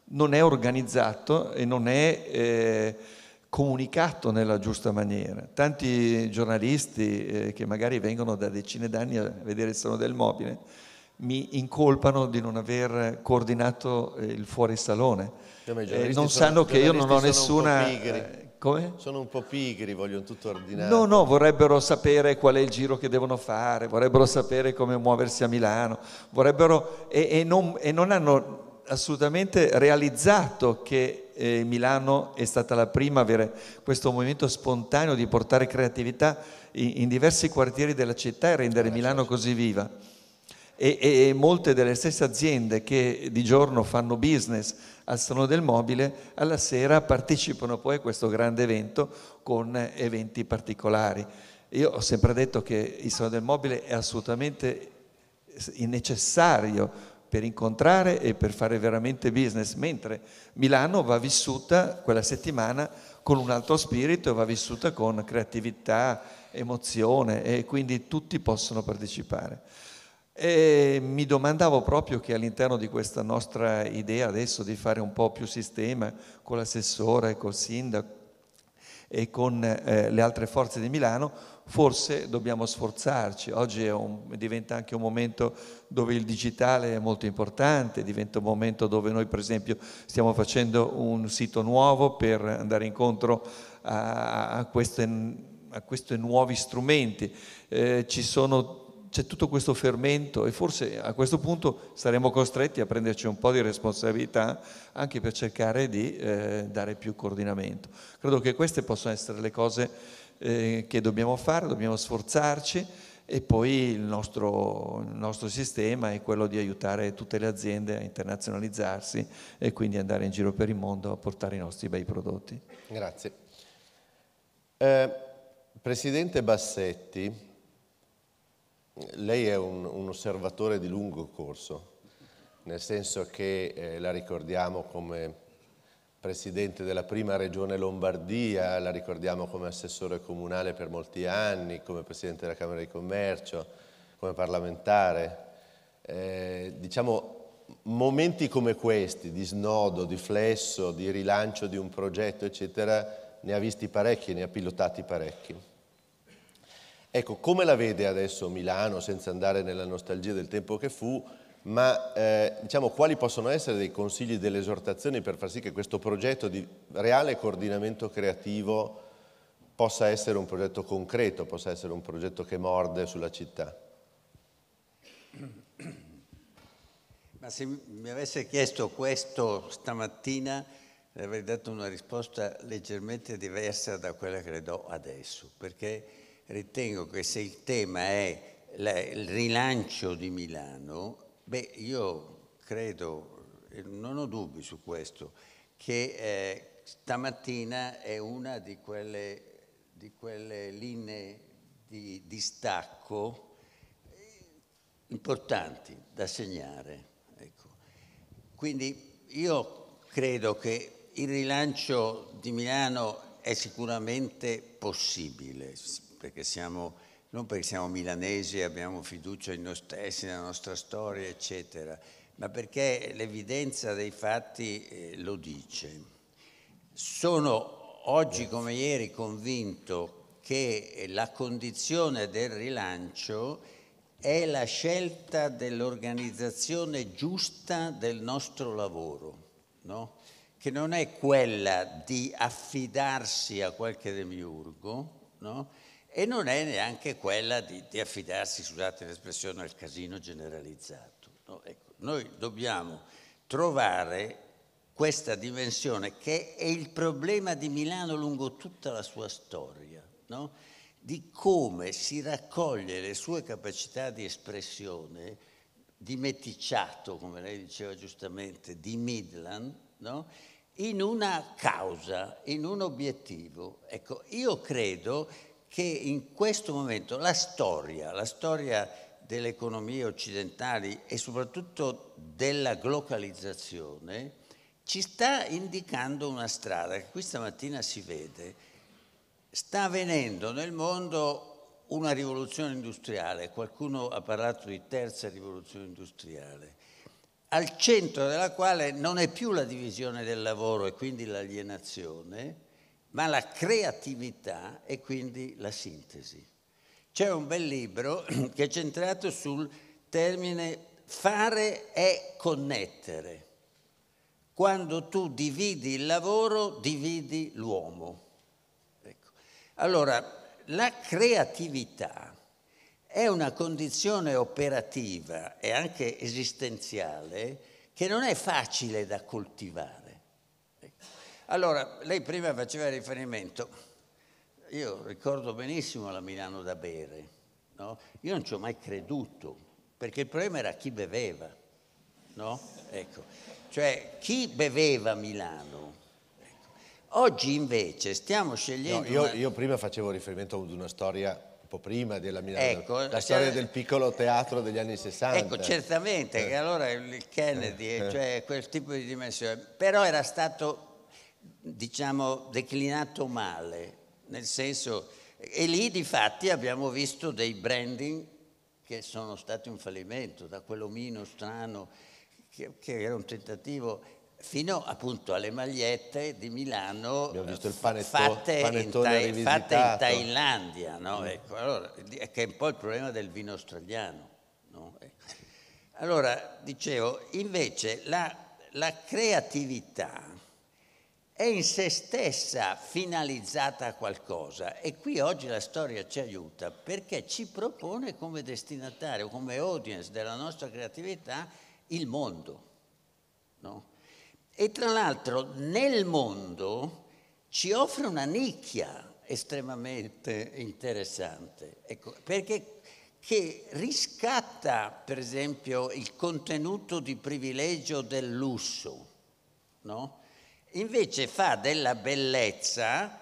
non è organizzato e non è eh, comunicato nella giusta maniera. Tanti giornalisti eh, che magari vengono da decine d'anni a vedere il salone del mobile, mi incolpano di non aver coordinato eh, il fuorisalone. Eh, non sanno sono, che io non ho nessuna... Eh, come? Sono un po' pigri, vogliono tutto ordinare. No, no, vorrebbero sapere qual è il giro che devono fare, vorrebbero sapere come muoversi a Milano, vorrebbero, e, e, non, e non, hanno assolutamente realizzato che eh, Milano è stata la prima a avere questo movimento spontaneo di portare creatività in, in diversi quartieri della città e rendere eh, Milano certo. così viva e, e, molte delle stesse aziende che di giorno fanno business al Salone del Mobile, alla sera partecipano poi a questo grande evento con eventi particolari. Io ho sempre detto che il Salone del Mobile è assolutamente necessario per incontrare e per fare veramente business, mentre Milano va vissuta quella settimana con un altro spirito va vissuta con creatività, emozione e quindi tutti possono partecipare. E mi domandavo proprio che all'interno di questa nostra idea adesso di fare un po' più sistema con l'assessore, col sindaco e con eh, le altre forze di Milano, forse dobbiamo sforzarci. Oggi un, diventa anche un momento dove il digitale è molto importante, diventa un momento dove noi per esempio stiamo facendo un sito nuovo per andare incontro a, a, queste, a questi nuovi strumenti. Eh, ci sono c'è tutto questo fermento e forse a questo punto saremo costretti a prenderci un po' di responsabilità anche per cercare di eh, dare più coordinamento. Credo che queste possano essere le cose eh, che dobbiamo fare, dobbiamo sforzarci e poi il nostro, il nostro sistema è quello di aiutare tutte le aziende a internazionalizzarsi e quindi andare in giro per il mondo a portare i nostri bei prodotti. Grazie. Eh, Presidente Bassetti, lei è un, un, osservatore di lungo corso, nel senso che eh, la ricordiamo come presidente della prima regione Lombardia, la ricordiamo come assessore comunale per molti anni, come presidente della Camera di Commercio, come parlamentare. Eh, diciamo, momenti come questi, di snodo, di flesso, di rilancio di un progetto, eccetera, ne ha visti parecchi, ne ha pilotati parecchi. Ecco, come la vede adesso Milano, senza andare nella nostalgia del tempo che fu, ma eh, diciamo, quali possono essere dei consigli, delle esortazioni per far sì che questo progetto di reale coordinamento creativo possa essere un progetto concreto, possa essere un progetto che morde sulla città? Ma se mi avesse chiesto questo stamattina avrei dato una risposta leggermente diversa da quella che le do adesso, perché ritengo che se il tema è il rilancio di Milano, beh, io credo, non ho dubbi su questo, che eh, stamattina è una di quelle, di quelle linee di stacco importanti da segnare. Ecco. Quindi io credo che il rilancio di Milano è sicuramente possibile, perché siamo, non perché siamo milanesi e abbiamo fiducia in noi stessi, nella nostra storia, eccetera, ma perché l'evidenza dei fatti eh, lo dice. Sono oggi come ieri convinto che la condizione del rilancio è la scelta dell'organizzazione giusta del nostro lavoro, no? che non è quella di affidarsi a qualche demiurgo, no? e non è neanche quella di, di affidarsi, scusate l'espressione, al casino generalizzato. No, ecco, noi dobbiamo trovare questa dimensione che è il problema di Milano lungo tutta la sua storia, no? di come si raccoglie le sue capacità di espressione di meticciato, come lei diceva giustamente, di Midland, no? in una causa, in un obiettivo. Ecco, io credo che in questo momento la storia, la storia delle economie occidentali e soprattutto della globalizzazione ci sta indicando una strada che questa mattina si vede. Sta avvenendo nel mondo una rivoluzione industriale, qualcuno ha parlato di terza rivoluzione industriale, al centro della quale non è più la divisione del lavoro e quindi l'alienazione, ma la creatività e quindi la sintesi. C'è un bel libro *clears throat* che è centrato sul termine fare e connettere. Quando tu dividi il lavoro, dividi l'uomo. Ecco. Allora, la creatività è una condizione operativa e anche esistenziale che non è facile da coltivare allora, lei prima faceva riferimento, io ricordo benissimo la Milano da bere, no? io non ci ho mai creduto, perché il problema era chi beveva, no? Ecco, cioè chi beveva Milano. Ecco. Oggi invece stiamo scegliendo... No, io, una... io prima facevo riferimento ad una storia un po' prima della Milano, ecco, la cioè storia del piccolo teatro degli anni 60. Ecco, certamente, eh. che allora il Kennedy, eh, eh. cioè quel tipo di dimensione, però era stato diciamo, declinato male, nel senso, e lì di fatti abbiamo visto dei branding che sono stati un fallimento, da quell'omino strano che, che era un tentativo fino appunto alle magliette di Milano eh, panetto, fatte, in Tha- fatte, in Thailandia, no? mm. ecco, allora, che è un po' il problema del vino australiano. No? Ecco. Allora, dicevo, invece la, la creatività è in se stessa finalizzata a qualcosa e qui oggi la storia ci aiuta perché ci propone come destinatario, come audience della nostra creatività il mondo. No? E tra l'altro nel mondo ci offre una nicchia estremamente interessante, ecco, perché che riscatta per esempio il contenuto di privilegio del lusso, no? invece fa della bellezza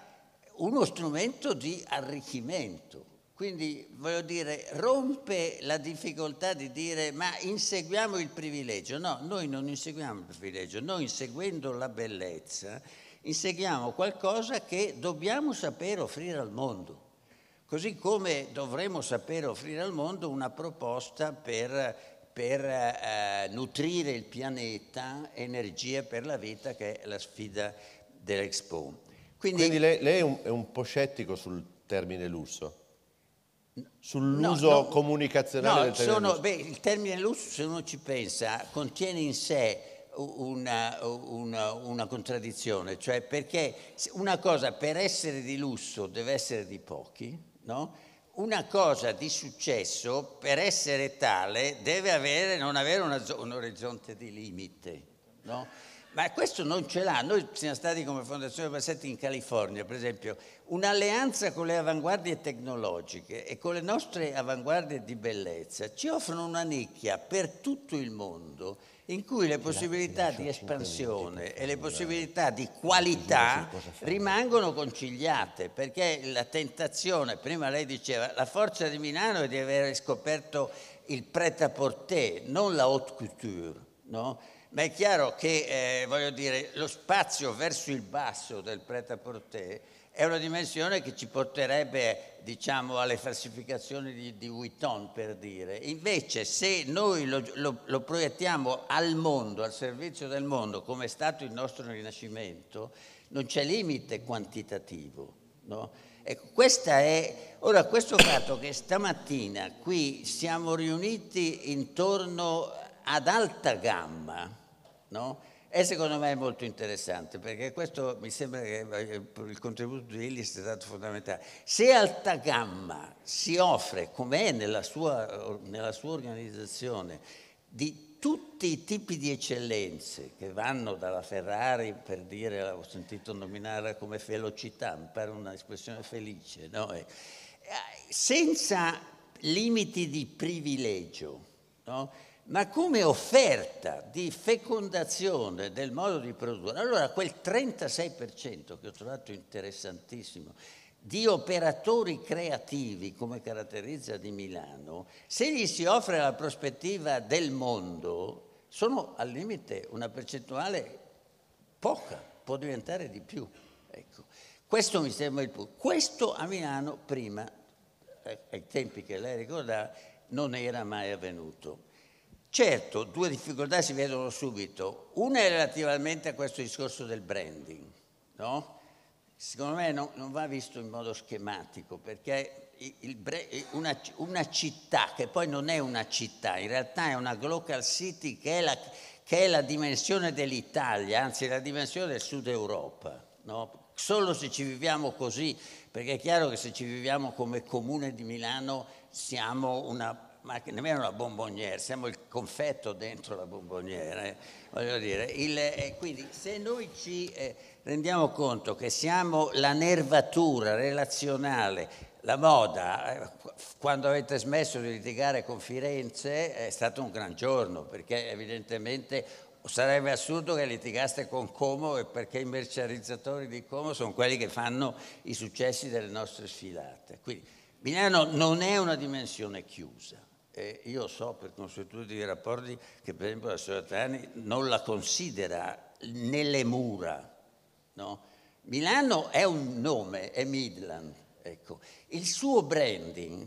uno strumento di arricchimento. Quindi voglio dire, rompe la difficoltà di dire ma inseguiamo il privilegio. No, noi non inseguiamo il privilegio, noi inseguendo la bellezza inseguiamo qualcosa che dobbiamo sapere offrire al mondo. Così come dovremmo sapere offrire al mondo una proposta per per eh, nutrire il pianeta, energia per la vita, che è la sfida dell'Expo. Quindi, Quindi lei, lei è, un, è, un, po' scettico sul termine lusso? Sull'uso no, no, comunicazionale no, del termine sono, lusso? Beh, il termine lusso, se uno ci pensa, contiene in sé una, una, una, contraddizione, cioè perché una cosa per essere di lusso deve essere di pochi, no? una cosa di successo per essere tale deve avere, non avere una, un orizzonte di limite, no? Ma questo non ce l'ha. Noi siamo stati come Fondazione Bassetti in California, per esempio, un'alleanza con le avanguardie tecnologiche e con le nostre avanguardie di bellezza ci offrono una nicchia per tutto il mondo in cui le possibilità di espansione e le possibilità di qualità rimangono conciliate, perché la tentazione, prima lei diceva, la forza di Milano è di aver scoperto il prêt-à-porter, non la haute couture, no? Ma è chiaro che, eh, voglio dire, lo spazio verso il basso del prêt-à-porter è una dimensione che ci porterebbe diciamo, alle falsificazioni di, di Vuitton, per dire. Invece, se noi lo, lo, lo, proiettiamo al mondo, al servizio del mondo, come è stato il nostro Rinascimento, non c'è limite quantitativo. No? Ecco, questa è, ora, questo fatto che stamattina qui siamo riuniti intorno ad alta gamma, no? E secondo me è molto interessante perché questo mi sembra che eh, il contributo di Illis sia stato fondamentale. Se Alta Gamma si offre, come è nella sua, nella sua organizzazione, di tutti i tipi di eccellenze che vanno dalla Ferrari, per dire, l'avevo sentito nominare come velocità, mi pare un'espressione felice, no? Eh, senza limiti di privilegio, no? ma come offerta di fecondazione del modo di produrre. Allora quel 36% che ho trovato interessantissimo di operatori creativi come caratterizza di Milano, se gli si offre la prospettiva del mondo, sono al limite una percentuale poca, può diventare di più. Ecco. Questo mi sembra il punto. Questo a Milano prima, eh, ai tempi che lei ricordava, non era mai avvenuto. Certo, due difficoltà si vedono subito. Una è relativamente a questo discorso del branding, no? Secondo me non, non, va visto in modo schematico, perché il, una, una, città, che poi non è una città, in realtà è una local city che è la, che è la dimensione dell'Italia, anzi la dimensione del sud Europa, no? Solo se ci viviamo così, perché è chiaro che se ci viviamo come comune di Milano siamo una ma nemmeno la bomboniera, siamo il confetto dentro la bomboniera, eh, voglio dire. Il, eh, quindi se noi ci eh, rendiamo conto che siamo la nervatura relazionale, la moda, eh, quando avete smesso di litigare con Firenze è stato un gran giorno, perché evidentemente sarebbe assurdo che litigaste con Como perché i mercializzatori di Como sono quelli che fanno i successi delle nostre sfilate. Quindi Milano non è una dimensione chiusa eh, io so per consuetudine di rapporti che per esempio la signora Tani non la considera nelle mura. No? Milano è un nome, è Midland. Ecco. Il suo branding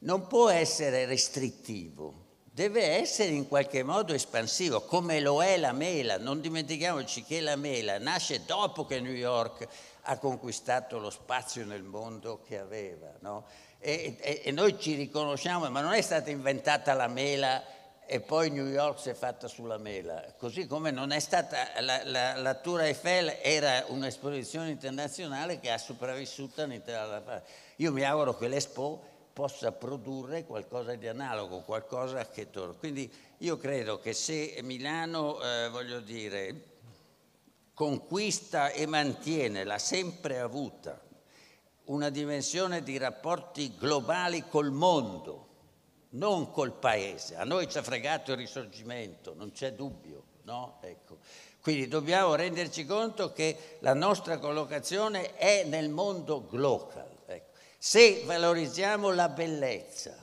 non può essere restrittivo, deve essere in qualche modo espansivo, come lo è la mela. Non dimentichiamoci che la mela nasce dopo che New York ha conquistato lo spazio nel mondo che aveva. No? E, e, e noi ci riconosciamo, ma non è stata inventata la mela e poi New York si è fatta sulla mela, così come non è stata la, la, la Tour Eiffel era un'esposizione internazionale che ha sopravvissuto all'intera Io mi auguro che l'Expo possa produrre qualcosa di analogo, qualcosa che torna. Quindi io credo che se Milano, eh, voglio dire, conquista e mantiene la sempre avuta una dimensione di rapporti globali col mondo, non col paese. A noi ci ha fregato il risorgimento, non c'è dubbio, no? Ecco. Quindi dobbiamo renderci conto che la nostra collocazione è nel mondo global. Ecco. Se valorizziamo la bellezza,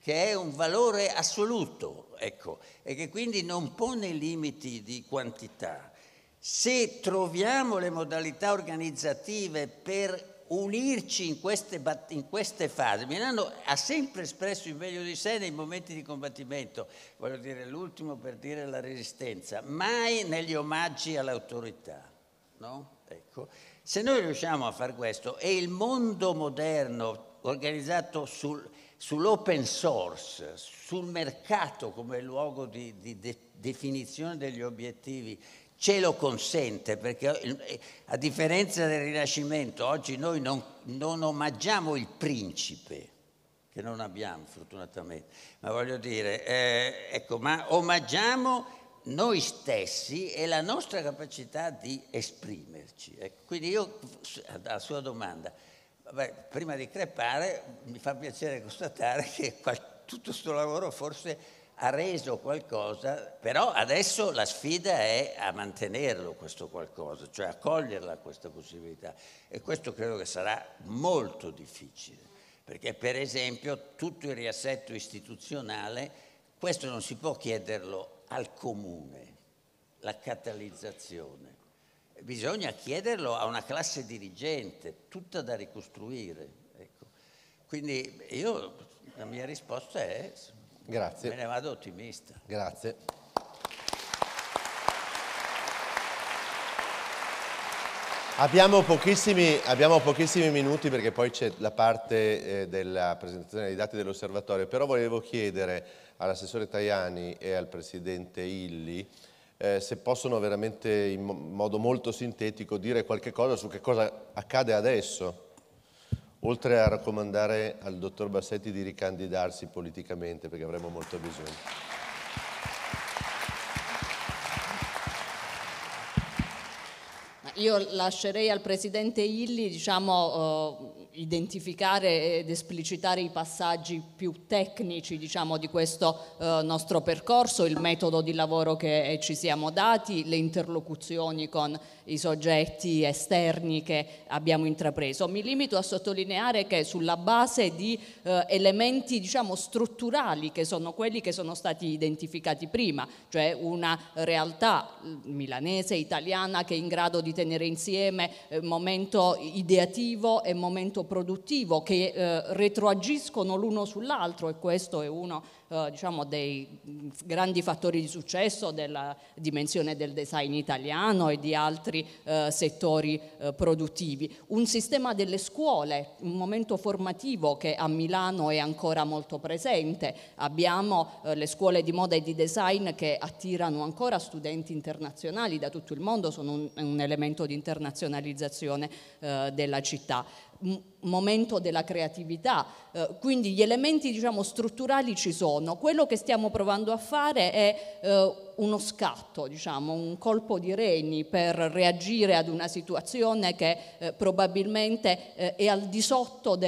che è un valore assoluto, ecco, e che quindi non pone limiti di quantità, se troviamo le modalità organizzative per unirci in queste, in queste, fasi. Milano ha sempre espresso il meglio di sé nei momenti di combattimento, voglio dire l'ultimo per dire la resistenza, mai negli omaggi all'autorità. No? Ecco. Se noi riusciamo a fare questo e il mondo moderno organizzato sul, sull'open source, sul mercato come luogo di, di de, definizione degli obiettivi, ce lo consente, perché eh, eh, a differenza del Rinascimento oggi noi non, non omaggiamo il principe, che non abbiamo fortunatamente, ma voglio dire, eh, ecco, ma omaggiamo noi stessi e la nostra capacità di esprimerci. Ecco, quindi io, alla sua domanda, vabbè, prima di crepare mi fa piacere constatare che tutto questo lavoro forse ha reso qualcosa, però adesso la sfida è a mantenerlo questo qualcosa, cioè a coglierla questa possibilità e questo credo che sarà molto difficile, perché per esempio tutto il riassetto istituzionale, questo non si può chiederlo al comune, la catalizzazione, bisogna chiederlo a una classe dirigente, tutta da ricostruire. Ecco. Quindi io, la mia risposta è Grazie. Me ne vado ottimista. Grazie. Abbiamo pochissimi, abbiamo pochissimi, minuti perché poi c'è la parte eh, della presentazione dei dati dell'osservatorio, però volevo chiedere all'assessore Tajani e al presidente Illi eh, se possono veramente in modo molto sintetico dire qualche cosa su che cosa accade adesso oltre a raccomandare al dottor Bassetti di ricandidarsi politicamente perché avremo molto bisogno. Io lascerei al Presidente Illi diciamo, uh, identificare ed esplicitare i passaggi più tecnici diciamo, di questo uh, nostro percorso, il metodo di lavoro che ci siamo dati, le interlocuzioni con i soggetti esterni che abbiamo intrapreso. Mi limito a sottolineare che sulla base di eh, elementi diciamo, strutturali che sono quelli che sono stati identificati prima, cioè una realtà mm, milanese, italiana che è in grado di tenere insieme eh, momento ideativo e momento produttivo che eh, retroagiscono l'uno sull'altro e questo è uno eh, diciamo dei grandi fattori di successo della dimensione del design italiano e di altri eh, settori eh, produttivi. Un sistema delle scuole, un momento formativo che a Milano è ancora molto presente. Abbiamo eh, le scuole di moda e di design che attirano ancora studenti internazionali da tutto il mondo, sono un, un elemento di internazionalizzazione eh, della città momento della creatività, eh, quindi gli elementi diciamo, strutturali ci sono. Quello che stiamo provando a fare è eh, uno scatto, diciamo, un colpo di reni per reagire ad una situazione che eh, probabilmente eh, è al di sotto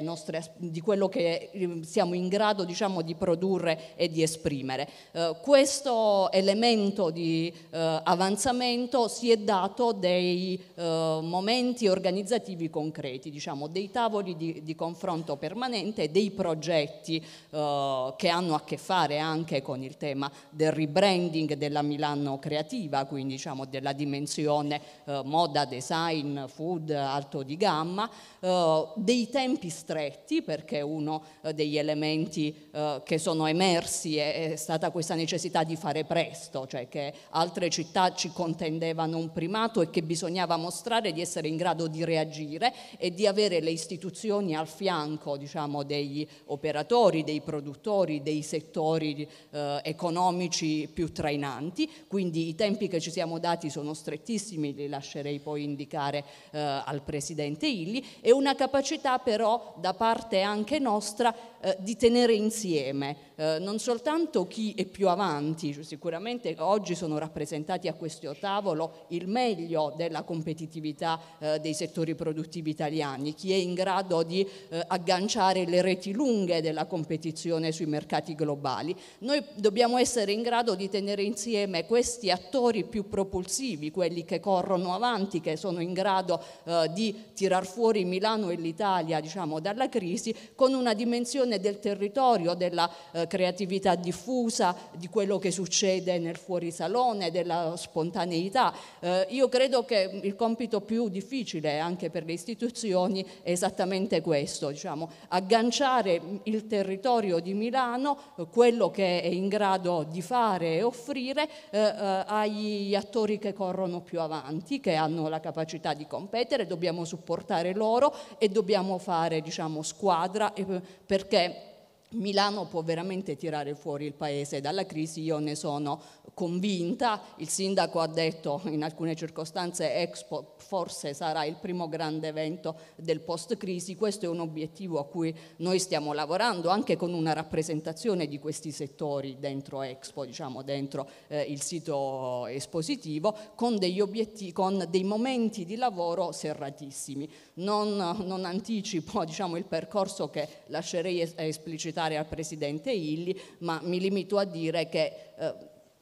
nostre, di quello che eh, siamo in grado diciamo, di produrre e di esprimere. Eh, questo elemento di avanzamento si è dato dei momenti organizzativi concreti, diciamo, dei tavoli di, di confronto permanente, dei progetti eh, che hanno a che fare anche con il tema del rebranding della Milano creativa, quindi diciamo della dimensione eh, moda, design, food, alto di gamma, eh, dei tempi stretti perché uno eh, degli elementi eh, che sono emersi è, è stata questa necessità di fare presto, cioè che altre città ci contendevano un primato e che bisognava mostrare di essere in grado di reagire e di avere le istituzioni al fianco diciamo, degli operatori, dei produttori, dei settori eh, economici più trainanti, quindi i tempi che ci siamo dati sono strettissimi, li lascerei poi indicare eh, al Presidente Illi, e una capacità però da parte anche nostra eh, di tenere insieme eh, non soltanto chi è più avanti, sicuramente oggi sono rappresentati a questo tavolo il meglio della competitività eh, dei settori produttivi italiani, chi è in grado di eh, agganciare le reti lunghe della competizione sui mercati globali. Noi dobbiamo essere in grado di tenere insieme questi attori più propulsivi, quelli che corrono avanti, che sono in grado eh, di tirar fuori Milano e l'Italia diciamo, dalla crisi, con una dimensione del territorio, della eh, creatività diffusa, di quello che succede nel fuorisalone, della spontaneità. Eh, io credo che il compito più difficile anche per le istituzioni esattamente questo, diciamo, agganciare il territorio di Milano, quello che è in grado di fare e offrire eh, eh, agli attori che corrono più avanti, che hanno la capacità di competere, dobbiamo supportare loro e dobbiamo fare diciamo, squadra eh, perché Milano può veramente tirare fuori il paese dalla crisi, io ne sono convinta, il sindaco ha detto in alcune circostanze Expo forse sarà il primo grande evento del post crisi, questo è un obiettivo a cui noi stiamo lavorando anche con una rappresentazione di questi settori dentro Expo, diciamo dentro eh, il sito espositivo, con, degli obiettivi, con, dei momenti di lavoro serratissimi. Non, non anticipo *laughs* diciamo, il percorso che lascerei esplicitare lasciare al Presidente Illi, ma mi limito a dire che eh,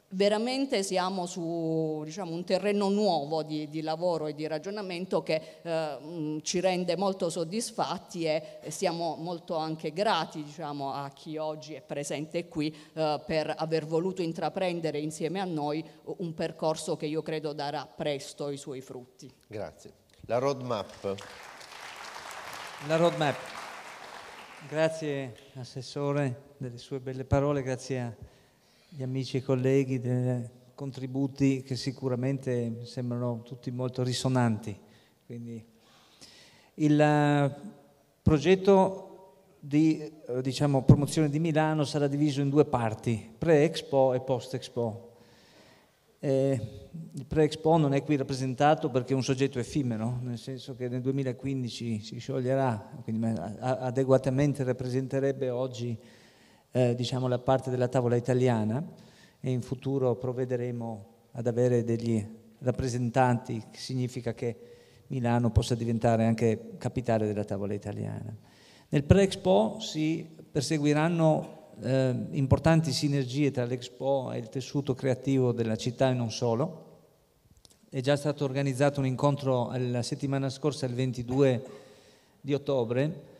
veramente siamo su diciamo, un terreno nuovo di, di, lavoro e di ragionamento che eh, mm, ci rende molto soddisfatti e siamo molto anche grati diciamo, a chi oggi è presente qui eh, per aver voluto intraprendere insieme a noi un percorso che io credo darà presto i suoi frutti. Grazie. La roadmap. La roadmap. Grazie Assessore delle sue belle parole, grazie agli amici e colleghi dei contributi che sicuramente sembrano tutti molto risonanti. Quindi il eh, progetto di eh, diciamo, promozione di Milano sarà diviso in due parti, pre-Expo e post-Expo. Eh, il Pre-Expo non è qui rappresentato perché è un soggetto effimero, nel senso che nel 2015 si scioglierà, quindi adeguatamente rappresenterebbe oggi eh, diciamo, la parte della tavola italiana e in futuro provvederemo ad avere degli rappresentanti, che significa che Milano possa diventare anche capitale della tavola italiana. Nel Pre-Expo si perseguiranno eh, importanti sinergie tra l'Expo e il tessuto creativo della città e non solo. È già stato organizzato un incontro la settimana scorsa, il 22 di ottobre,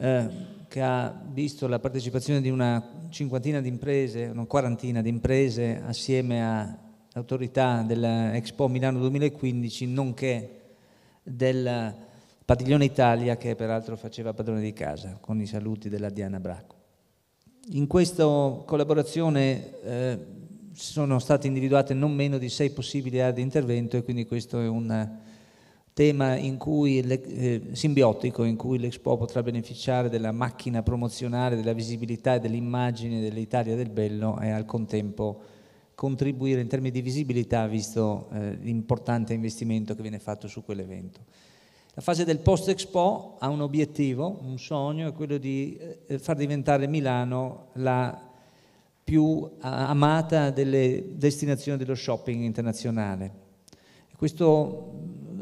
eh, che ha visto la partecipazione di una cinquantina di imprese, una quarantina di imprese, assieme all'autorità dell'Expo Milano 2015, nonché del Padiglione Italia, che peraltro faceva padrone di casa, con i saluti della Diana Bracco. In questa collaborazione eh, sono state individuate non meno di sei possibili aree di intervento e quindi questo è un eh, tema in cui le, eh, simbiotico in cui l'Expo potrà beneficiare della macchina promozionale, della visibilità e dell'immagine dell'Italia del Bello e al contempo contribuire in termini di visibilità visto eh, l'importante investimento che viene fatto su quell'evento. La fase del post-Expo ha un obiettivo, un sogno, è quello di eh, far diventare Milano la più amata delle destinazioni dello shopping internazionale. Questo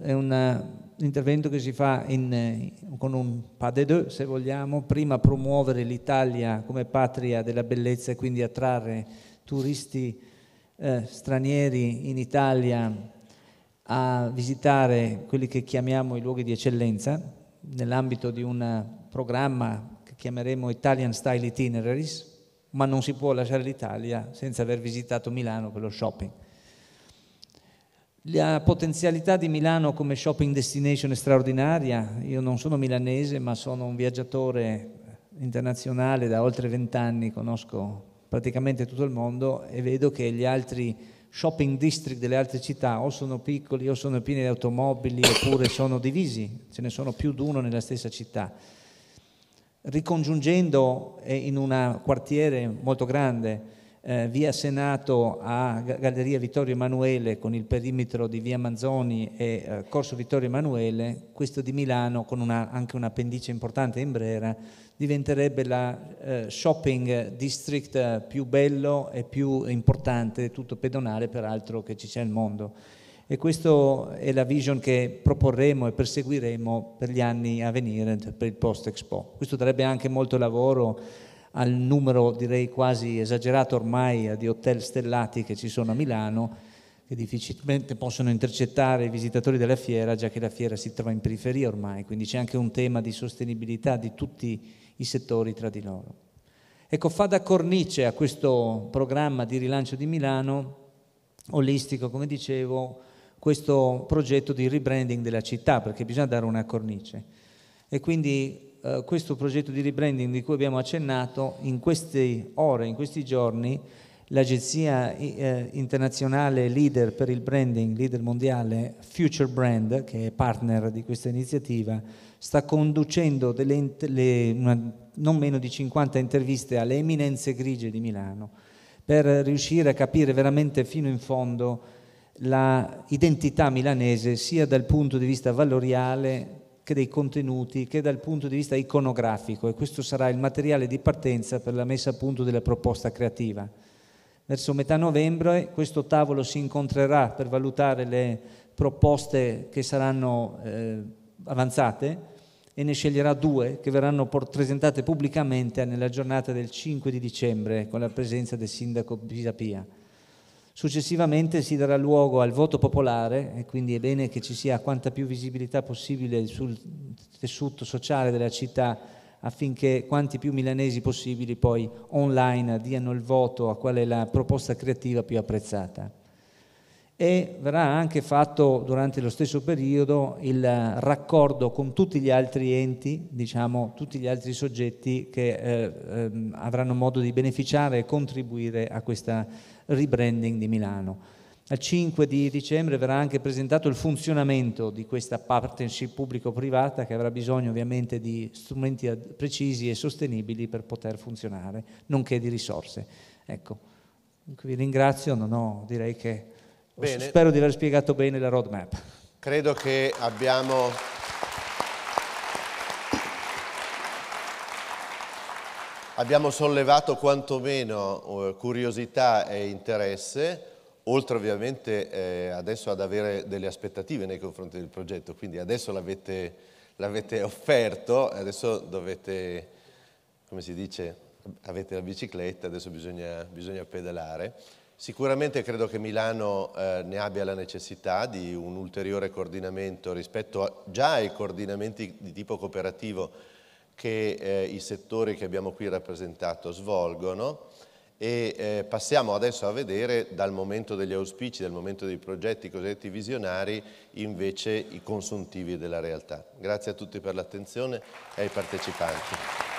è un eh, intervento che si fa in, eh, con un pas de deux, se vogliamo, prima promuovere l'Italia come patria della bellezza e quindi attrarre turisti eh, stranieri in Italia a visitare quelli che chiamiamo i luoghi di eccellenza nell'ambito di un programma che chiameremo Italian Style Itineraries, ma non si può lasciare l'Italia senza aver visitato Milano per lo shopping. La potenzialità di Milano come shopping destination è straordinaria. Io non sono milanese, ma sono un viaggiatore internazionale da oltre vent'anni, conosco praticamente tutto il mondo e vedo che gli altri shopping district delle altre città o sono piccoli o sono pieni di automobili oppure sono divisi, ce ne sono più di uno nella stessa città. Ricongiungendo eh, in un quartiere molto grande eh, via Senato a Galleria Vittorio Emanuele con il perimetro di via Manzoni e eh, Corso Vittorio Emanuele, questo di Milano con una, anche un'appendice importante in Brera, diventerebbe la eh, shopping district eh, più bello e più importante, tutto pedonale peraltro che ci sia al mondo. E questa è la vision che proporremo e perseguiremo per gli anni a venire, cioè per il post-Expo. Questo darebbe anche molto lavoro al numero, direi quasi esagerato ormai, eh, di hotel stellati che ci sono a Milano, che difficilmente possono intercettare i visitatori della fiera, già che la fiera si trova in periferia ormai, quindi c'è anche un tema di sostenibilità di tutti i settori tra di loro. Ecco, fa da cornice a questo programma di rilancio di Milano, olistico, come dicevo, questo progetto di rebranding della città, perché bisogna dare una cornice. E quindi eh, questo progetto di rebranding di cui abbiamo accennato, in queste ore, in questi giorni, l'agenzia eh, internazionale leader per il branding, leader mondiale, Future Brand, che è partner di questa iniziativa, sta conducendo delle, le, una, non meno di 50 interviste alle eminenze grigie di Milano per riuscire a capire veramente fino in fondo l'identità milanese sia dal punto di vista valoriale che dei contenuti che dal punto di vista iconografico e questo sarà il materiale di partenza per la messa a punto della proposta creativa. Verso metà novembre questo tavolo si incontrerà per valutare le proposte che saranno eh, avanzate e ne sceglierà due che verranno presentate pubblicamente nella giornata del 5 di dicembre con la presenza del sindaco Pisapia. Successivamente si darà luogo al voto popolare e quindi è bene che ci sia quanta più visibilità possibile sul tessuto sociale della città affinché quanti più milanesi possibili poi online diano il voto a qual è la proposta creativa più apprezzata e verrà anche fatto durante lo stesso periodo il raccordo con tutti gli altri enti, diciamo tutti gli altri soggetti che eh, eh, avranno modo di beneficiare e contribuire a questa rebranding di Milano. Al 5 di dicembre verrà anche presentato il funzionamento di questa partnership pubblico-privata che avrà bisogno ovviamente di strumenti precisi e sostenibili per poter funzionare, nonché di risorse. Ecco, vi ringrazio, non ho, direi che Bene. Spero di aver spiegato bene la roadmap. Credo che abbiamo... abbiamo sollevato quantomeno eh, curiosità e interesse, oltre ovviamente eh, adesso ad avere delle aspettative nei confronti del progetto, quindi adesso l'avete offerto, adesso dovete, come si dice, avete la bicicletta, adesso bisogna, bisogna pedalare. Sicuramente credo che Milano eh, ne abbia la necessità di un ulteriore coordinamento rispetto a, già ai coordinamenti di tipo cooperativo che eh, i settori che abbiamo qui rappresentato svolgono e eh, passiamo adesso a vedere dal momento degli auspici, dal momento dei progetti cosiddetti visionari, invece i consuntivi della realtà. Grazie a tutti per l'attenzione e ai partecipanti.